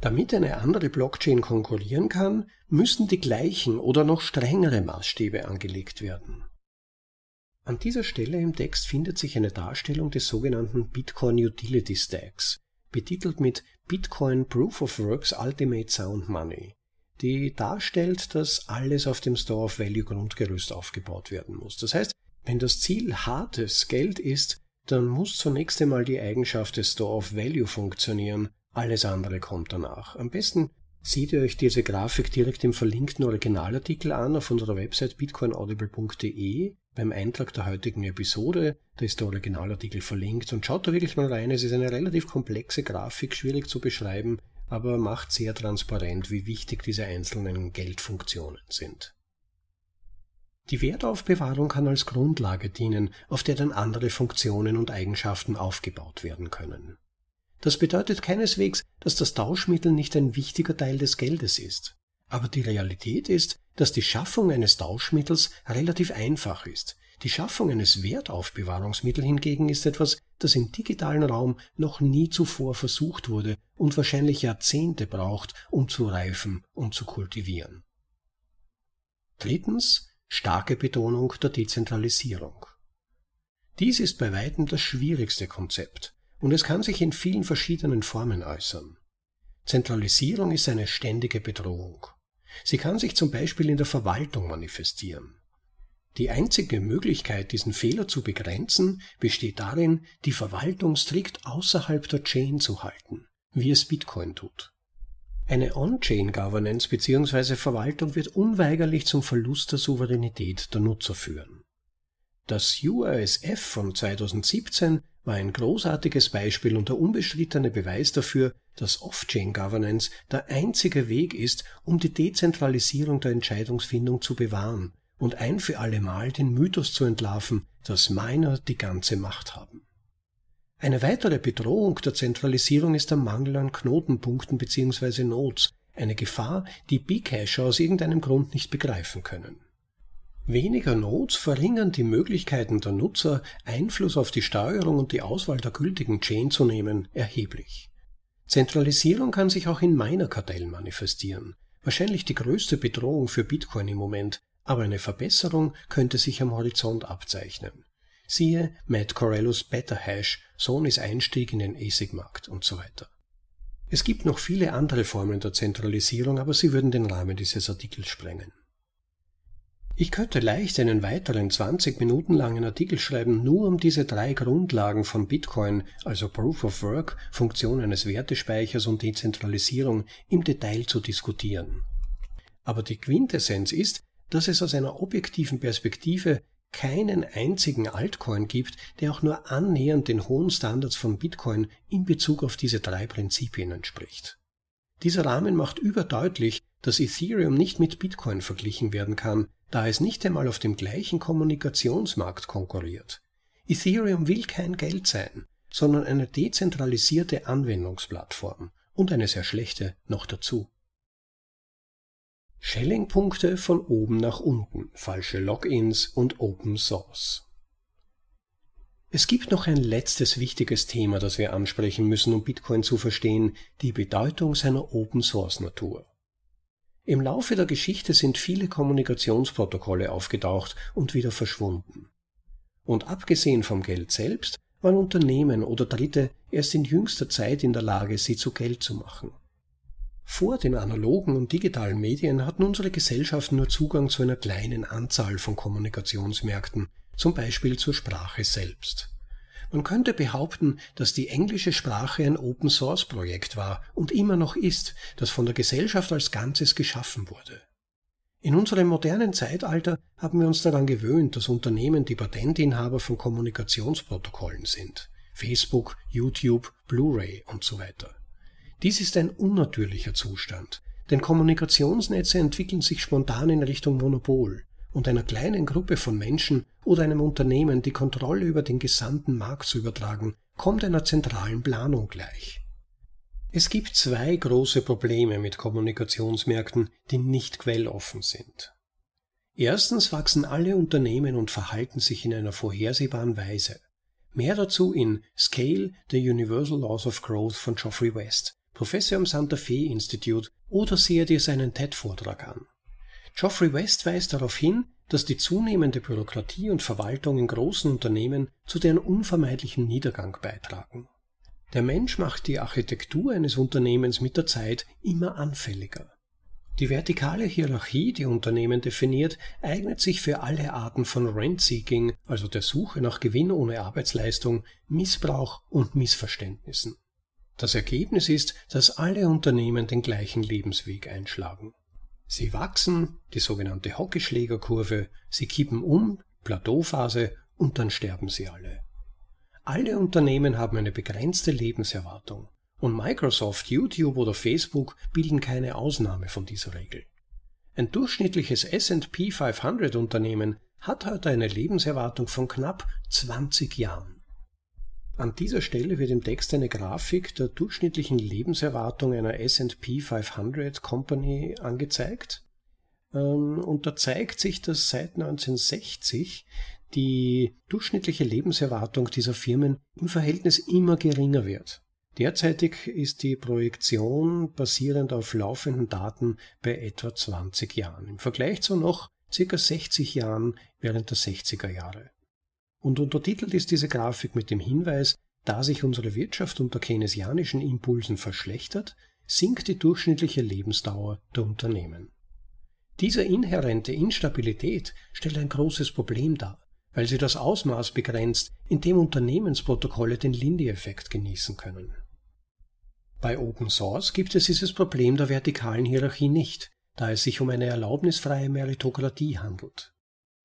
Damit eine andere Blockchain konkurrieren kann, müssen die gleichen oder noch strengere Maßstäbe angelegt werden. An dieser Stelle im Text findet sich eine Darstellung des sogenannten Bitcoin Utility Stacks, betitelt mit Bitcoin Proof of Works Ultimate Sound Money die darstellt, dass alles auf dem Store of Value Grundgerüst aufgebaut werden muss. Das heißt, wenn das Ziel hartes Geld ist, dann muss zunächst einmal die Eigenschaft des Store of Value funktionieren, alles andere kommt danach. Am besten seht ihr euch diese Grafik direkt im verlinkten Originalartikel an auf unserer Website bitcoinaudible.de beim Eintrag der heutigen Episode. Da ist der Originalartikel verlinkt und schaut da wirklich mal rein. Es ist eine relativ komplexe Grafik, schwierig zu beschreiben, aber macht sehr transparent, wie wichtig diese einzelnen Geldfunktionen sind. Die Wertaufbewahrung kann als Grundlage dienen, auf der dann andere Funktionen und Eigenschaften aufgebaut werden können. Das bedeutet keineswegs, dass das Tauschmittel nicht ein wichtiger Teil des Geldes ist. Aber die Realität ist, dass die Schaffung eines Tauschmittels relativ einfach ist. Die Schaffung eines Wertaufbewahrungsmittels hingegen ist etwas das im digitalen Raum noch nie zuvor versucht wurde und wahrscheinlich Jahrzehnte braucht, um zu reifen und zu kultivieren. Drittens starke Betonung der Dezentralisierung. Dies ist bei weitem das schwierigste Konzept und es kann sich in vielen verschiedenen Formen äußern. Zentralisierung ist eine ständige Bedrohung. Sie kann sich zum Beispiel in der Verwaltung manifestieren. Die einzige Möglichkeit, diesen Fehler zu begrenzen, besteht darin, die Verwaltung strikt außerhalb der Chain zu halten, wie es Bitcoin tut. Eine On-Chain-Governance bzw. Verwaltung wird unweigerlich zum Verlust der Souveränität der Nutzer führen. Das URSF von 2017 war ein großartiges Beispiel und der unbeschrittene Beweis dafür, dass Off-Chain-Governance der einzige Weg ist, um die Dezentralisierung der Entscheidungsfindung zu bewahren und ein für allemal den Mythos zu entlarven, dass Miner die ganze Macht haben. Eine weitere Bedrohung der Zentralisierung ist der Mangel an Knotenpunkten bzw. Nodes, eine Gefahr, die b Bcacher aus irgendeinem Grund nicht begreifen können. Weniger Nodes verringern die Möglichkeiten der Nutzer, Einfluss auf die Steuerung und die Auswahl der gültigen Chain zu nehmen, erheblich. Zentralisierung kann sich auch in Minerkartellen manifestieren, wahrscheinlich die größte Bedrohung für Bitcoin im Moment, aber eine Verbesserung könnte sich am Horizont abzeichnen. Siehe Matt Corellos Better Hash, Sonys Einstieg in den ASIC-Markt und so weiter. Es gibt noch viele andere Formen der Zentralisierung, aber sie würden den Rahmen dieses Artikels sprengen. Ich könnte leicht einen weiteren 20 Minuten langen Artikel schreiben, nur um diese drei Grundlagen von Bitcoin, also Proof of Work, Funktion eines Wertespeichers und Dezentralisierung im Detail zu diskutieren. Aber die Quintessenz ist, dass es aus einer objektiven Perspektive keinen einzigen Altcoin gibt, der auch nur annähernd den hohen Standards von Bitcoin in Bezug auf diese drei Prinzipien entspricht. Dieser Rahmen macht überdeutlich, dass Ethereum nicht mit Bitcoin verglichen werden kann, da es nicht einmal auf dem gleichen Kommunikationsmarkt konkurriert. Ethereum will kein Geld sein, sondern eine dezentralisierte Anwendungsplattform und eine sehr schlechte noch dazu. Schellingpunkte von oben nach unten, falsche Logins und Open Source. Es gibt noch ein letztes wichtiges Thema, das wir ansprechen müssen, um Bitcoin zu verstehen, die Bedeutung seiner Open Source Natur. Im Laufe der Geschichte sind viele Kommunikationsprotokolle aufgetaucht und wieder verschwunden. Und abgesehen vom Geld selbst waren Unternehmen oder Dritte erst in jüngster Zeit in der Lage, sie zu Geld zu machen. Vor den analogen und digitalen Medien hatten unsere Gesellschaften nur Zugang zu einer kleinen Anzahl von Kommunikationsmärkten, zum Beispiel zur Sprache selbst. Man könnte behaupten, dass die englische Sprache ein Open-Source-Projekt war und immer noch ist, das von der Gesellschaft als Ganzes geschaffen wurde. In unserem modernen Zeitalter haben wir uns daran gewöhnt, dass Unternehmen die Patentinhaber von Kommunikationsprotokollen sind. Facebook, YouTube, Blu-ray und so weiter. Dies ist ein unnatürlicher Zustand, denn Kommunikationsnetze entwickeln sich spontan in Richtung Monopol und einer kleinen Gruppe von Menschen oder einem Unternehmen die Kontrolle über den gesamten Markt zu übertragen, kommt einer zentralen Planung gleich. Es gibt zwei große Probleme mit Kommunikationsmärkten, die nicht quelloffen sind. Erstens wachsen alle Unternehmen und verhalten sich in einer vorhersehbaren Weise. Mehr dazu in Scale, The Universal Laws of Growth von Geoffrey West, Professor am Santa Fe Institute oder sehe dir seinen TED-Vortrag an. Geoffrey West weist darauf hin, dass die zunehmende Bürokratie und Verwaltung in großen Unternehmen zu deren unvermeidlichen Niedergang beitragen. Der Mensch macht die Architektur eines Unternehmens mit der Zeit immer anfälliger. Die vertikale Hierarchie, die Unternehmen definiert, eignet sich für alle Arten von Rent-Seeking, also der Suche nach Gewinn ohne Arbeitsleistung, Missbrauch und Missverständnissen. Das Ergebnis ist, dass alle Unternehmen den gleichen Lebensweg einschlagen. Sie wachsen, die sogenannte Hockeyschlägerkurve, sie kippen um, Plateauphase und dann sterben sie alle. Alle Unternehmen haben eine begrenzte Lebenserwartung und Microsoft, YouTube oder Facebook bilden keine Ausnahme von dieser Regel. Ein durchschnittliches SP 500 Unternehmen hat heute eine Lebenserwartung von knapp 20 Jahren. An dieser Stelle wird im Text eine Grafik der durchschnittlichen Lebenserwartung einer SP 500 Company angezeigt. Ähm, und da zeigt sich, dass seit 1960 die durchschnittliche Lebenserwartung dieser Firmen im Verhältnis immer geringer wird. Derzeitig ist die Projektion basierend auf laufenden Daten bei etwa 20 Jahren, im Vergleich zu noch circa 60 Jahren während der 60er Jahre und untertitelt ist diese Grafik mit dem Hinweis, da sich unsere Wirtschaft unter keynesianischen Impulsen verschlechtert, sinkt die durchschnittliche Lebensdauer der Unternehmen. Diese inhärente Instabilität stellt ein großes Problem dar, weil sie das Ausmaß begrenzt, in dem Unternehmensprotokolle den Lindy-Effekt genießen können. Bei Open Source gibt es dieses Problem der vertikalen Hierarchie nicht, da es sich um eine erlaubnisfreie Meritokratie handelt.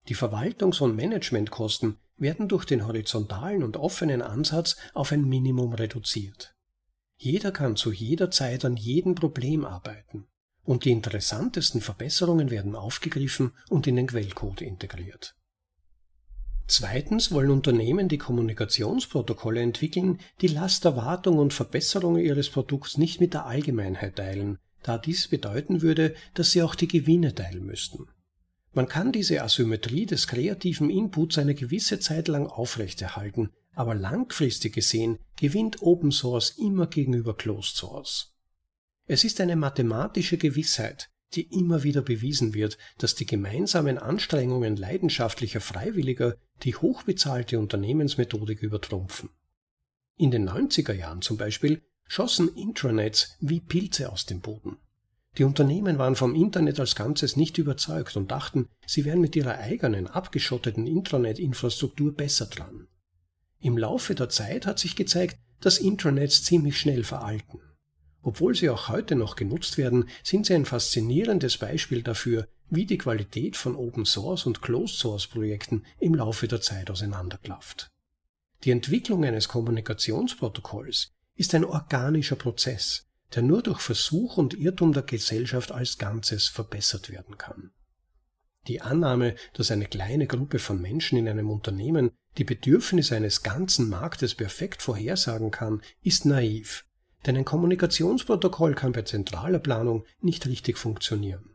Die Verwaltungs- und Managementkosten werden durch den horizontalen und offenen Ansatz auf ein Minimum reduziert. Jeder kann zu jeder Zeit an jedem Problem arbeiten und die interessantesten Verbesserungen werden aufgegriffen und in den Quellcode integriert. Zweitens wollen Unternehmen die Kommunikationsprotokolle entwickeln, die Last Erwartung und Verbesserung ihres Produkts nicht mit der Allgemeinheit teilen, da dies bedeuten würde, dass sie auch die Gewinne teilen müssten. Man kann diese Asymmetrie des kreativen Inputs eine gewisse Zeit lang aufrechterhalten, aber langfristig gesehen gewinnt Open Source immer gegenüber Closed Source. Es ist eine mathematische Gewissheit, die immer wieder bewiesen wird, dass die gemeinsamen Anstrengungen leidenschaftlicher Freiwilliger die hochbezahlte Unternehmensmethodik übertrumpfen. In den 90er Jahren zum Beispiel schossen Intranets wie Pilze aus dem Boden. Die Unternehmen waren vom Internet als Ganzes nicht überzeugt und dachten, sie wären mit ihrer eigenen abgeschotteten Intranet-Infrastruktur besser dran. Im Laufe der Zeit hat sich gezeigt, dass Intranets ziemlich schnell veralten. Obwohl sie auch heute noch genutzt werden, sind sie ein faszinierendes Beispiel dafür, wie die Qualität von Open Source und Closed Source Projekten im Laufe der Zeit auseinanderklafft. Die Entwicklung eines Kommunikationsprotokolls ist ein organischer Prozess, der nur durch Versuch und Irrtum der Gesellschaft als Ganzes verbessert werden kann. Die Annahme, dass eine kleine Gruppe von Menschen in einem Unternehmen die Bedürfnisse eines ganzen Marktes perfekt vorhersagen kann, ist naiv, denn ein Kommunikationsprotokoll kann bei zentraler Planung nicht richtig funktionieren.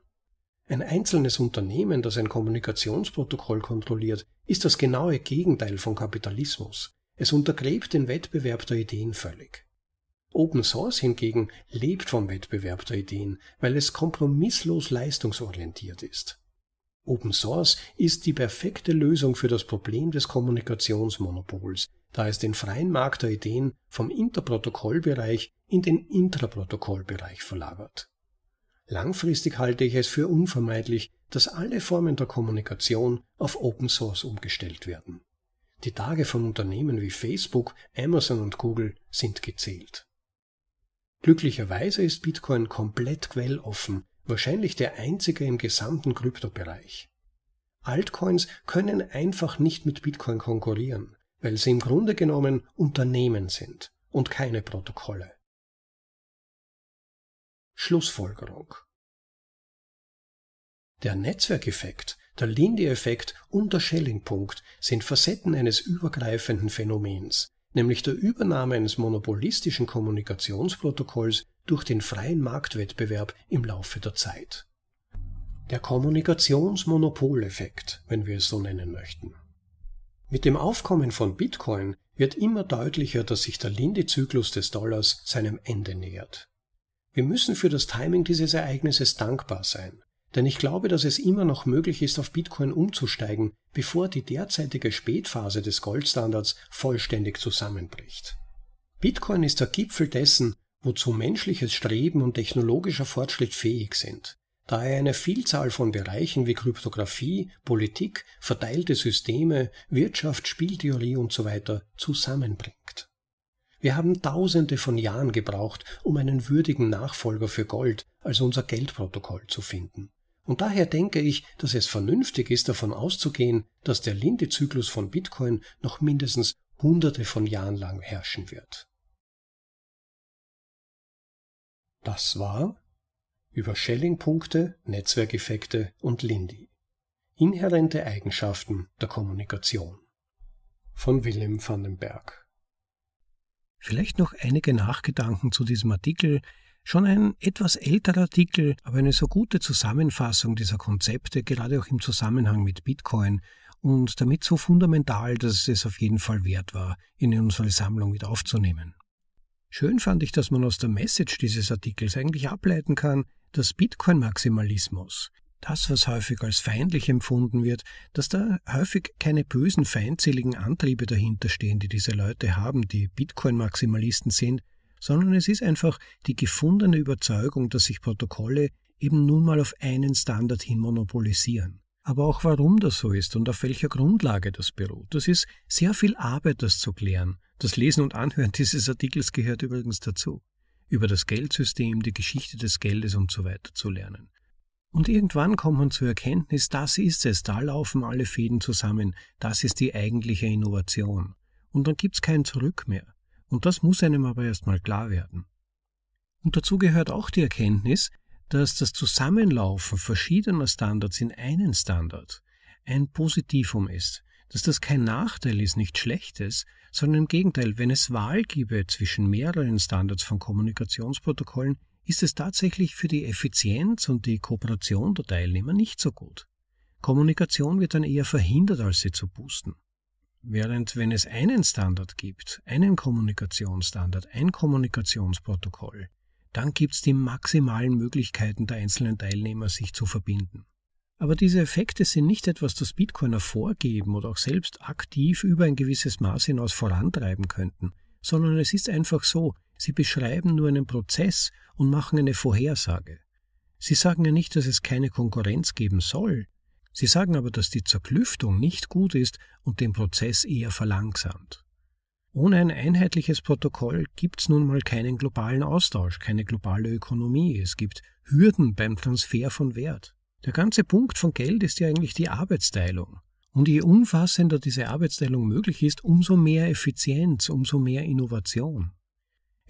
Ein einzelnes Unternehmen, das ein Kommunikationsprotokoll kontrolliert, ist das genaue Gegenteil von Kapitalismus. Es untergräbt den Wettbewerb der Ideen völlig. Open Source hingegen lebt vom Wettbewerb der Ideen, weil es kompromisslos leistungsorientiert ist. Open Source ist die perfekte Lösung für das Problem des Kommunikationsmonopols, da es den freien Markt der Ideen vom Interprotokollbereich in den Intraprotokollbereich verlagert. Langfristig halte ich es für unvermeidlich, dass alle Formen der Kommunikation auf Open Source umgestellt werden. Die Tage von Unternehmen wie Facebook, Amazon und Google sind gezählt. Glücklicherweise ist Bitcoin komplett quelloffen, wahrscheinlich der einzige im gesamten Kryptobereich. Altcoins können einfach nicht mit Bitcoin konkurrieren, weil sie im Grunde genommen Unternehmen sind und keine Protokolle. Schlussfolgerung Der Netzwerkeffekt, der Lindy-Effekt und der Schelling-Punkt sind Facetten eines übergreifenden Phänomens, nämlich der Übernahme eines monopolistischen Kommunikationsprotokolls durch den freien Marktwettbewerb im Laufe der Zeit. Der Kommunikationsmonopoleffekt, wenn wir es so nennen möchten. Mit dem Aufkommen von Bitcoin wird immer deutlicher, dass sich der linde zyklus des Dollars seinem Ende nähert. Wir müssen für das Timing dieses Ereignisses dankbar sein. Denn ich glaube, dass es immer noch möglich ist, auf Bitcoin umzusteigen, bevor die derzeitige Spätphase des Goldstandards vollständig zusammenbricht. Bitcoin ist der Gipfel dessen, wozu menschliches Streben und technologischer Fortschritt fähig sind, da er eine Vielzahl von Bereichen wie Kryptographie, Politik, verteilte Systeme, Wirtschaft, Spieltheorie usw. So zusammenbringt. Wir haben Tausende von Jahren gebraucht, um einen würdigen Nachfolger für Gold als unser Geldprotokoll zu finden. Und daher denke ich, dass es vernünftig ist, davon auszugehen, dass der Linde-Zyklus von Bitcoin noch mindestens hunderte von Jahren lang herrschen wird. Das war über Shellingpunkte, Netzwerkeffekte und Lindy. Inhärente Eigenschaften der Kommunikation von Willem van den Berg. Vielleicht noch einige Nachgedanken zu diesem Artikel, Schon ein etwas älterer Artikel, aber eine so gute Zusammenfassung dieser Konzepte, gerade auch im Zusammenhang mit Bitcoin und damit so fundamental, dass es auf jeden Fall wert war, ihn in unsere Sammlung mit aufzunehmen. Schön fand ich, dass man aus der Message dieses Artikels eigentlich ableiten kann, dass Bitcoin-Maximalismus, das, was häufig als feindlich empfunden wird, dass da häufig keine bösen, feindseligen Antriebe dahinterstehen, die diese Leute haben, die Bitcoin-Maximalisten sind, sondern es ist einfach die gefundene Überzeugung, dass sich Protokolle eben nun mal auf einen Standard hin monopolisieren. Aber auch warum das so ist und auf welcher Grundlage das beruht, das ist sehr viel Arbeit, das zu klären. Das Lesen und Anhören dieses Artikels gehört übrigens dazu. Über das Geldsystem, die Geschichte des Geldes und so weiter zu lernen. Und irgendwann kommt man zur Erkenntnis, das ist es, da laufen alle Fäden zusammen, das ist die eigentliche Innovation. Und dann gibt es kein Zurück mehr. Und das muss einem aber erstmal klar werden. Und dazu gehört auch die Erkenntnis, dass das Zusammenlaufen verschiedener Standards in einen Standard ein Positivum ist, dass das kein Nachteil ist, nicht schlechtes, sondern im Gegenteil, wenn es Wahl gäbe zwischen mehreren Standards von Kommunikationsprotokollen, ist es tatsächlich für die Effizienz und die Kooperation der Teilnehmer nicht so gut. Kommunikation wird dann eher verhindert, als sie zu boosten. Während wenn es einen Standard gibt, einen Kommunikationsstandard, ein Kommunikationsprotokoll, dann gibt es die maximalen Möglichkeiten der einzelnen Teilnehmer, sich zu verbinden. Aber diese Effekte sind nicht etwas, das Bitcoiner vorgeben oder auch selbst aktiv über ein gewisses Maß hinaus vorantreiben könnten, sondern es ist einfach so, sie beschreiben nur einen Prozess und machen eine Vorhersage. Sie sagen ja nicht, dass es keine Konkurrenz geben soll, Sie sagen aber, dass die Zerklüftung nicht gut ist und den Prozess eher verlangsamt. Ohne ein einheitliches Protokoll gibt es nun mal keinen globalen Austausch, keine globale Ökonomie, es gibt Hürden beim Transfer von Wert. Der ganze Punkt von Geld ist ja eigentlich die Arbeitsteilung. Und je umfassender diese Arbeitsteilung möglich ist, umso mehr Effizienz, umso mehr Innovation.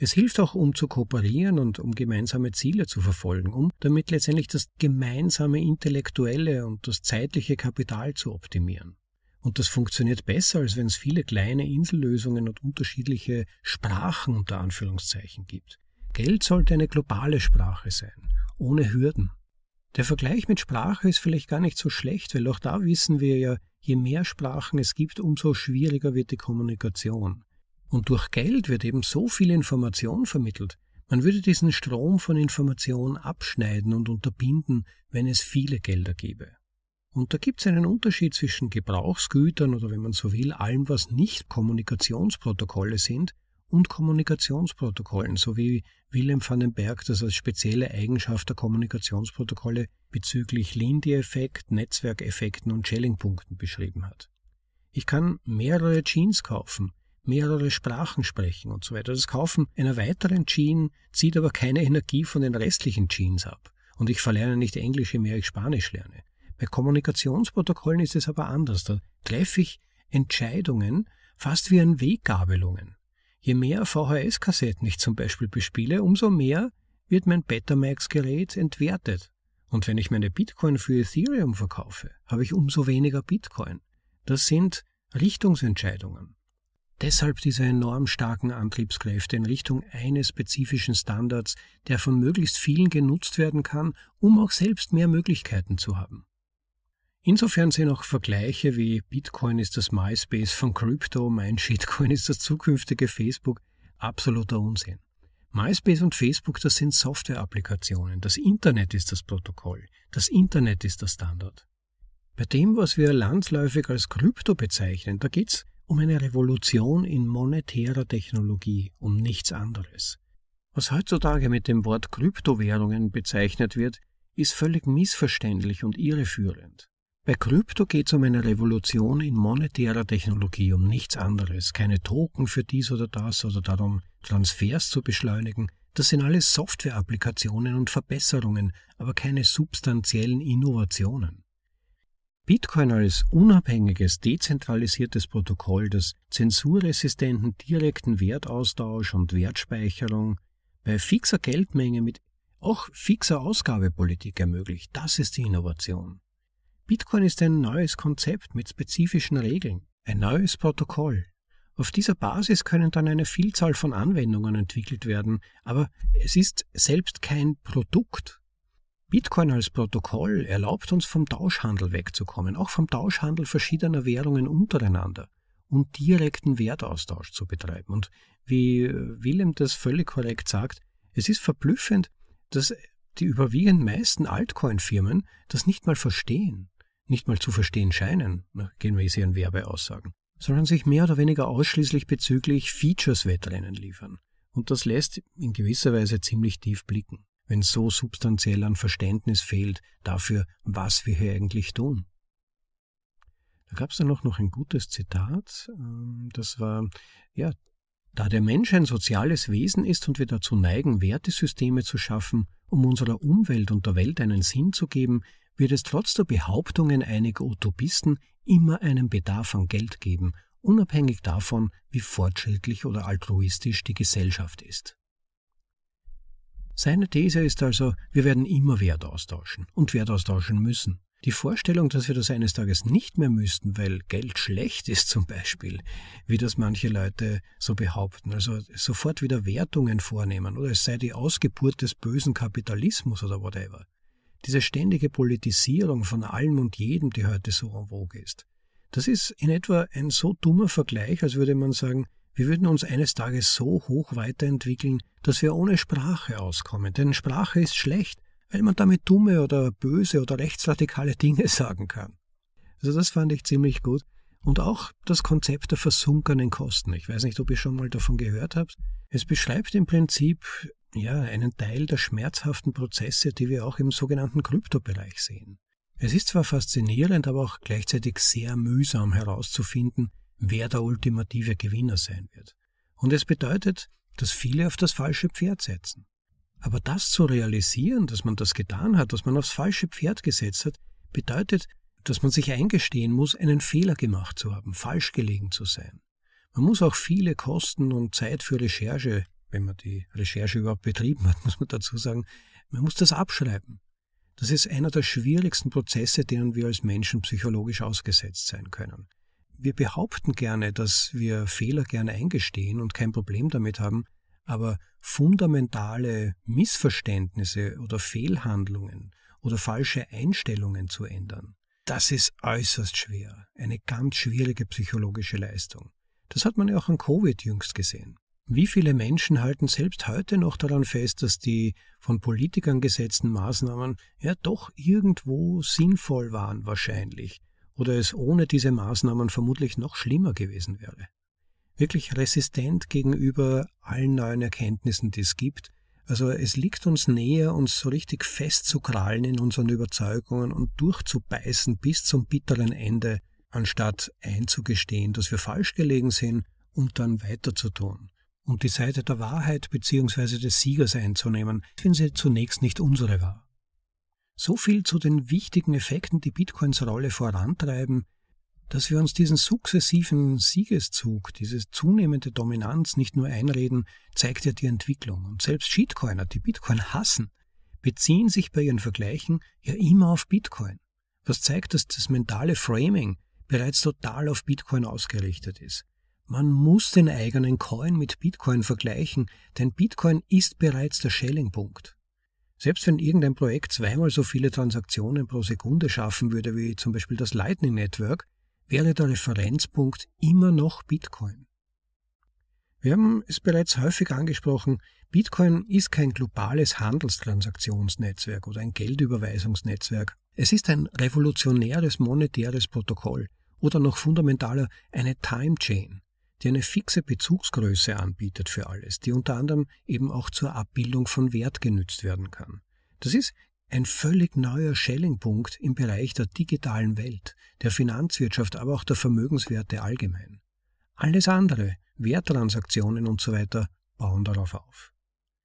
Es hilft auch, um zu kooperieren und um gemeinsame Ziele zu verfolgen, um damit letztendlich das gemeinsame intellektuelle und das zeitliche Kapital zu optimieren. Und das funktioniert besser, als wenn es viele kleine Insellösungen und unterschiedliche Sprachen unter Anführungszeichen gibt. Geld sollte eine globale Sprache sein, ohne Hürden. Der Vergleich mit Sprache ist vielleicht gar nicht so schlecht, weil auch da wissen wir ja, je mehr Sprachen es gibt, umso schwieriger wird die Kommunikation. Und durch Geld wird eben so viel Information vermittelt. Man würde diesen Strom von Information abschneiden und unterbinden, wenn es viele Gelder gäbe. Und da gibt es einen Unterschied zwischen Gebrauchsgütern oder wenn man so will, allem, was nicht Kommunikationsprotokolle sind, und Kommunikationsprotokollen, so wie Willem van den Berg das als spezielle Eigenschaft der Kommunikationsprotokolle bezüglich Lindy-Effekt, Netzwerkeffekten und Schelling-Punkten beschrieben hat. Ich kann mehrere Jeans kaufen, mehrere Sprachen sprechen und so weiter. Das Kaufen einer weiteren Jeans zieht aber keine Energie von den restlichen Jeans ab. Und ich verlerne nicht Englisch, je mehr ich Spanisch lerne. Bei Kommunikationsprotokollen ist es aber anders. Da treffe ich Entscheidungen fast wie an Weggabelungen. Je mehr VHS-Kassetten ich zum Beispiel bespiele, umso mehr wird mein Betamax-Gerät entwertet. Und wenn ich meine Bitcoin für Ethereum verkaufe, habe ich umso weniger Bitcoin. Das sind Richtungsentscheidungen. Deshalb diese enorm starken Antriebskräfte in Richtung eines spezifischen Standards, der von möglichst vielen genutzt werden kann, um auch selbst mehr Möglichkeiten zu haben. Insofern sind auch Vergleiche wie Bitcoin ist das MySpace von Crypto, mein Shitcoin ist das zukünftige Facebook absoluter Unsinn. MySpace und Facebook, das sind Software-Applikationen. Das Internet ist das Protokoll. Das Internet ist der Standard. Bei dem, was wir landläufig als Krypto bezeichnen, da geht geht's um eine Revolution in monetärer Technologie, um nichts anderes. Was heutzutage mit dem Wort Kryptowährungen bezeichnet wird, ist völlig missverständlich und irreführend. Bei Krypto geht es um eine Revolution in monetärer Technologie, um nichts anderes, keine Token für dies oder das oder darum, Transfers zu beschleunigen, das sind alles Software-Applikationen und Verbesserungen, aber keine substanziellen Innovationen. Bitcoin als unabhängiges, dezentralisiertes Protokoll, das zensurresistenten direkten Wertaustausch und Wertspeicherung bei fixer Geldmenge mit auch fixer Ausgabepolitik ermöglicht, das ist die Innovation. Bitcoin ist ein neues Konzept mit spezifischen Regeln, ein neues Protokoll, auf dieser Basis können dann eine Vielzahl von Anwendungen entwickelt werden, aber es ist selbst kein Produkt, Bitcoin als Protokoll erlaubt uns vom Tauschhandel wegzukommen, auch vom Tauschhandel verschiedener Währungen untereinander und direkten Wertaustausch zu betreiben. Und wie äh, Willem das völlig korrekt sagt, es ist verblüffend, dass die überwiegend meisten Altcoin-Firmen das nicht mal verstehen, nicht mal zu verstehen scheinen, gehen wir jetzt ihren Werbeaussagen, sondern sich mehr oder weniger ausschließlich bezüglich Features Wettrennen liefern. Und das lässt in gewisser Weise ziemlich tief blicken wenn so substanziell an Verständnis fehlt dafür, was wir hier eigentlich tun. Da gab es dann noch, noch ein gutes Zitat, ähm, das war, ja, da der Mensch ein soziales Wesen ist und wir dazu neigen, Wertesysteme zu schaffen, um unserer Umwelt und der Welt einen Sinn zu geben, wird es trotz der Behauptungen einiger Utopisten immer einen Bedarf an Geld geben, unabhängig davon, wie fortschrittlich oder altruistisch die Gesellschaft ist. Seine These ist also, wir werden immer Wert austauschen und Wert austauschen müssen. Die Vorstellung, dass wir das eines Tages nicht mehr müssten, weil Geld schlecht ist zum Beispiel, wie das manche Leute so behaupten, also sofort wieder Wertungen vornehmen oder es sei die Ausgeburt des bösen Kapitalismus oder whatever. Diese ständige Politisierung von allem und jedem, die heute so en vogue ist, das ist in etwa ein so dummer Vergleich, als würde man sagen, wir würden uns eines Tages so hoch weiterentwickeln, dass wir ohne Sprache auskommen, denn Sprache ist schlecht, weil man damit dumme oder böse oder rechtsradikale Dinge sagen kann. Also das fand ich ziemlich gut. Und auch das Konzept der versunkenen Kosten. Ich weiß nicht, ob ihr schon mal davon gehört habt. Es beschreibt im Prinzip ja einen Teil der schmerzhaften Prozesse, die wir auch im sogenannten Kryptobereich sehen. Es ist zwar faszinierend, aber auch gleichzeitig sehr mühsam herauszufinden, wer der ultimative Gewinner sein wird. Und es bedeutet, dass viele auf das falsche Pferd setzen. Aber das zu realisieren, dass man das getan hat, dass man aufs falsche Pferd gesetzt hat, bedeutet, dass man sich eingestehen muss, einen Fehler gemacht zu haben, falsch gelegen zu sein. Man muss auch viele Kosten und Zeit für Recherche, wenn man die Recherche überhaupt betrieben hat, muss man dazu sagen, man muss das abschreiben. Das ist einer der schwierigsten Prozesse, denen wir als Menschen psychologisch ausgesetzt sein können wir behaupten gerne, dass wir Fehler gerne eingestehen und kein Problem damit haben, aber fundamentale Missverständnisse oder Fehlhandlungen oder falsche Einstellungen zu ändern, das ist äußerst schwer, eine ganz schwierige psychologische Leistung. Das hat man ja auch an Covid jüngst gesehen. Wie viele Menschen halten selbst heute noch daran fest, dass die von Politikern gesetzten Maßnahmen ja doch irgendwo sinnvoll waren wahrscheinlich, oder es ohne diese Maßnahmen vermutlich noch schlimmer gewesen wäre. Wirklich resistent gegenüber allen neuen Erkenntnissen, die es gibt. Also es liegt uns näher, uns so richtig festzukrallen in unseren Überzeugungen und durchzubeißen bis zum bitteren Ende, anstatt einzugestehen, dass wir falsch gelegen sind und dann weiterzutun und die Seite der Wahrheit bzw. des Siegers einzunehmen, wenn sie zunächst nicht unsere war. So viel zu den wichtigen Effekten, die Bitcoins Rolle vorantreiben, dass wir uns diesen sukzessiven Siegeszug, diese zunehmende Dominanz nicht nur einreden, zeigt ja die Entwicklung. Und selbst Shitcoiner, die Bitcoin hassen, beziehen sich bei ihren Vergleichen ja immer auf Bitcoin. Was zeigt, dass das mentale Framing bereits total auf Bitcoin ausgerichtet ist. Man muss den eigenen Coin mit Bitcoin vergleichen, denn Bitcoin ist bereits der Schellingpunkt. Selbst wenn irgendein Projekt zweimal so viele Transaktionen pro Sekunde schaffen würde wie zum Beispiel das Lightning Network, wäre der Referenzpunkt immer noch Bitcoin. Wir haben es bereits häufig angesprochen, Bitcoin ist kein globales Handelstransaktionsnetzwerk oder ein Geldüberweisungsnetzwerk. Es ist ein revolutionäres monetäres Protokoll oder noch fundamentaler eine Time Chain, die eine fixe Bezugsgröße anbietet für alles, die unter anderem eben auch zur Abbildung von Wert genützt werden kann. Das ist ein völlig neuer Schellingpunkt im Bereich der digitalen Welt, der Finanzwirtschaft, aber auch der Vermögenswerte allgemein. Alles andere, Werttransaktionen und so weiter, bauen darauf auf.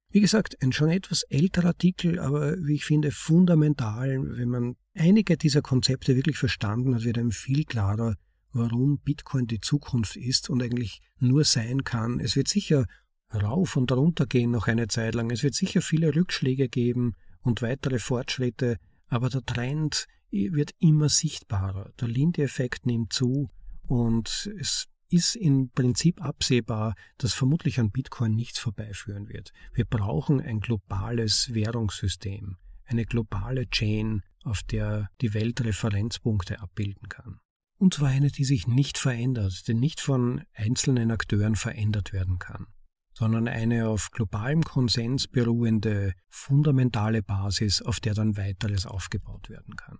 Wie gesagt, ein schon etwas älterer Artikel, aber wie ich finde, fundamental, wenn man einige dieser Konzepte wirklich verstanden hat, wird einem viel klarer, warum Bitcoin die Zukunft ist und eigentlich nur sein kann. Es wird sicher rauf und runter gehen noch eine Zeit lang. Es wird sicher viele Rückschläge geben und weitere Fortschritte, aber der Trend wird immer sichtbarer. Der Linde-Effekt nimmt zu und es ist im Prinzip absehbar, dass vermutlich an Bitcoin nichts vorbeiführen wird. Wir brauchen ein globales Währungssystem, eine globale Chain, auf der die Welt Referenzpunkte abbilden kann. Und zwar eine, die sich nicht verändert, die nicht von einzelnen Akteuren verändert werden kann, sondern eine auf globalem Konsens beruhende, fundamentale Basis, auf der dann weiteres aufgebaut werden kann.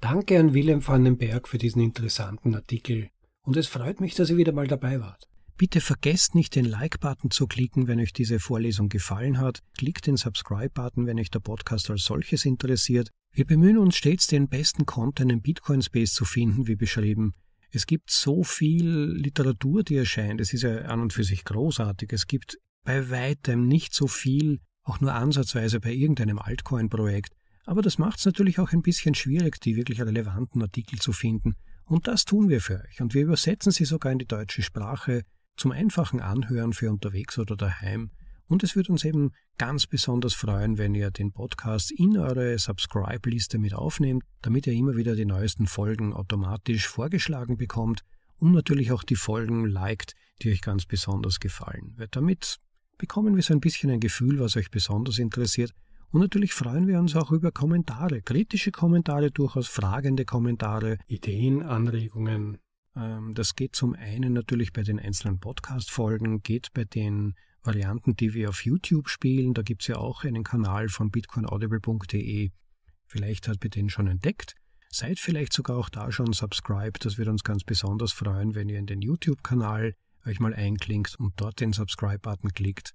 Danke an Wilhelm van den Berg für diesen interessanten Artikel und es freut mich, dass ihr wieder mal dabei wart. Bitte vergesst nicht, den Like-Button zu klicken, wenn euch diese Vorlesung gefallen hat. Klickt den Subscribe-Button, wenn euch der Podcast als solches interessiert. Wir bemühen uns stets, den besten Content im Bitcoin-Space zu finden, wie beschrieben. Es gibt so viel Literatur, die erscheint. Es ist ja an und für sich großartig. Es gibt bei weitem nicht so viel, auch nur ansatzweise bei irgendeinem Altcoin-Projekt. Aber das macht es natürlich auch ein bisschen schwierig, die wirklich relevanten Artikel zu finden. Und das tun wir für euch. Und wir übersetzen sie sogar in die deutsche Sprache zum einfachen Anhören für unterwegs oder daheim. Und es würde uns eben ganz besonders freuen, wenn ihr den Podcast in eure Subscribe-Liste mit aufnehmt, damit ihr immer wieder die neuesten Folgen automatisch vorgeschlagen bekommt und natürlich auch die Folgen liked, die euch ganz besonders gefallen. Weil damit bekommen wir so ein bisschen ein Gefühl, was euch besonders interessiert. Und natürlich freuen wir uns auch über Kommentare, kritische Kommentare, durchaus fragende Kommentare, Ideen, Anregungen. Ähm, das geht zum einen natürlich bei den einzelnen Podcast-Folgen, geht bei den Varianten, die wir auf YouTube spielen. Da gibt es ja auch einen Kanal von bitcoinaudible.de. Vielleicht habt ihr den schon entdeckt. Seid vielleicht sogar auch da schon subscribed. Das würde uns ganz besonders freuen, wenn ihr in den YouTube-Kanal euch mal einklinkt und dort den Subscribe-Button klickt.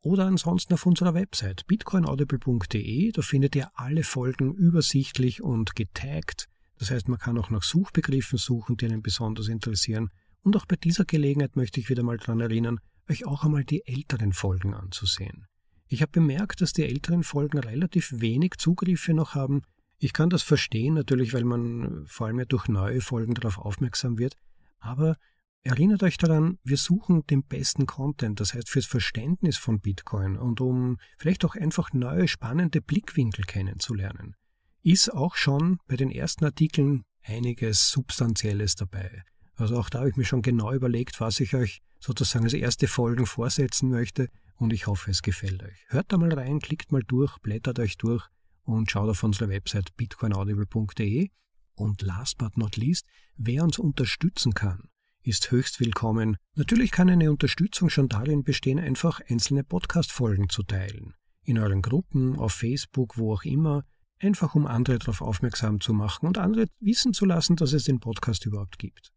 Oder ansonsten auf unserer Website bitcoinaudible.de. Da findet ihr alle Folgen übersichtlich und getaggt. Das heißt, man kann auch nach Suchbegriffen suchen, die einen besonders interessieren. Und auch bei dieser Gelegenheit möchte ich wieder mal daran erinnern, euch auch einmal die älteren Folgen anzusehen. Ich habe bemerkt, dass die älteren Folgen relativ wenig Zugriffe noch haben. Ich kann das verstehen, natürlich, weil man vor allem ja durch neue Folgen darauf aufmerksam wird. Aber erinnert euch daran, wir suchen den besten Content, das heißt fürs Verständnis von Bitcoin und um vielleicht auch einfach neue spannende Blickwinkel kennenzulernen. Ist auch schon bei den ersten Artikeln einiges Substanzielles dabei. Also auch da habe ich mir schon genau überlegt, was ich euch sozusagen als erste Folgen vorsetzen möchte und ich hoffe, es gefällt euch. Hört da mal rein, klickt mal durch, blättert euch durch und schaut auf unsere Website bitcoinaudible.de. Und last but not least, wer uns unterstützen kann, ist höchst willkommen. Natürlich kann eine Unterstützung schon darin bestehen, einfach einzelne Podcast-Folgen zu teilen. In euren Gruppen, auf Facebook, wo auch immer, einfach um andere darauf aufmerksam zu machen und andere wissen zu lassen, dass es den Podcast überhaupt gibt.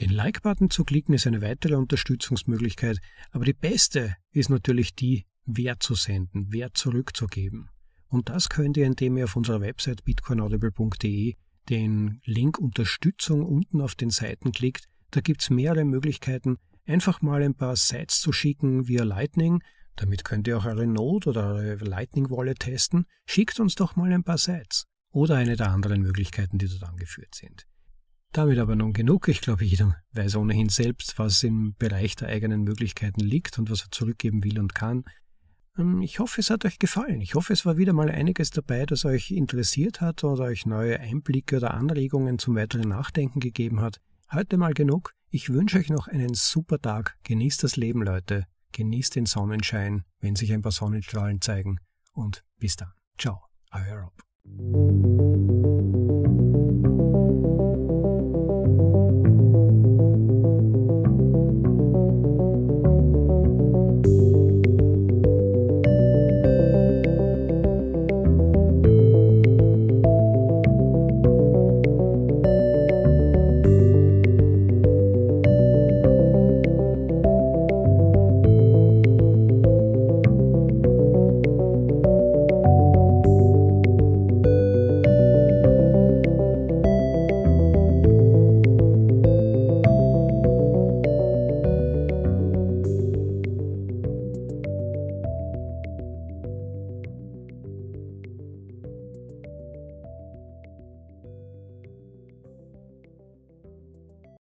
Den Like-Button zu klicken ist eine weitere Unterstützungsmöglichkeit, aber die beste ist natürlich die, Wert zu senden, Wert zurückzugeben. Und das könnt ihr, indem ihr auf unserer Website bitcoinaudible.de den Link Unterstützung unten auf den Seiten klickt. Da gibt es mehrere Möglichkeiten, einfach mal ein paar Sites zu schicken via Lightning. Damit könnt ihr auch eure Node oder eure Lightning Wallet testen. Schickt uns doch mal ein paar Sites. Oder eine der anderen Möglichkeiten, die dort angeführt sind. Damit aber nun genug. Ich glaube, jeder weiß ohnehin selbst, was im Bereich der eigenen Möglichkeiten liegt und was er zurückgeben will und kann. Ähm, ich hoffe, es hat euch gefallen. Ich hoffe, es war wieder mal einiges dabei, das euch interessiert hat oder euch neue Einblicke oder Anregungen zum weiteren Nachdenken gegeben hat. Heute mal genug. Ich wünsche euch noch einen super Tag. Genießt das Leben, Leute. Genießt den Sonnenschein, wenn sich ein paar Sonnenstrahlen zeigen. Und bis dann. Ciao, euer Rob.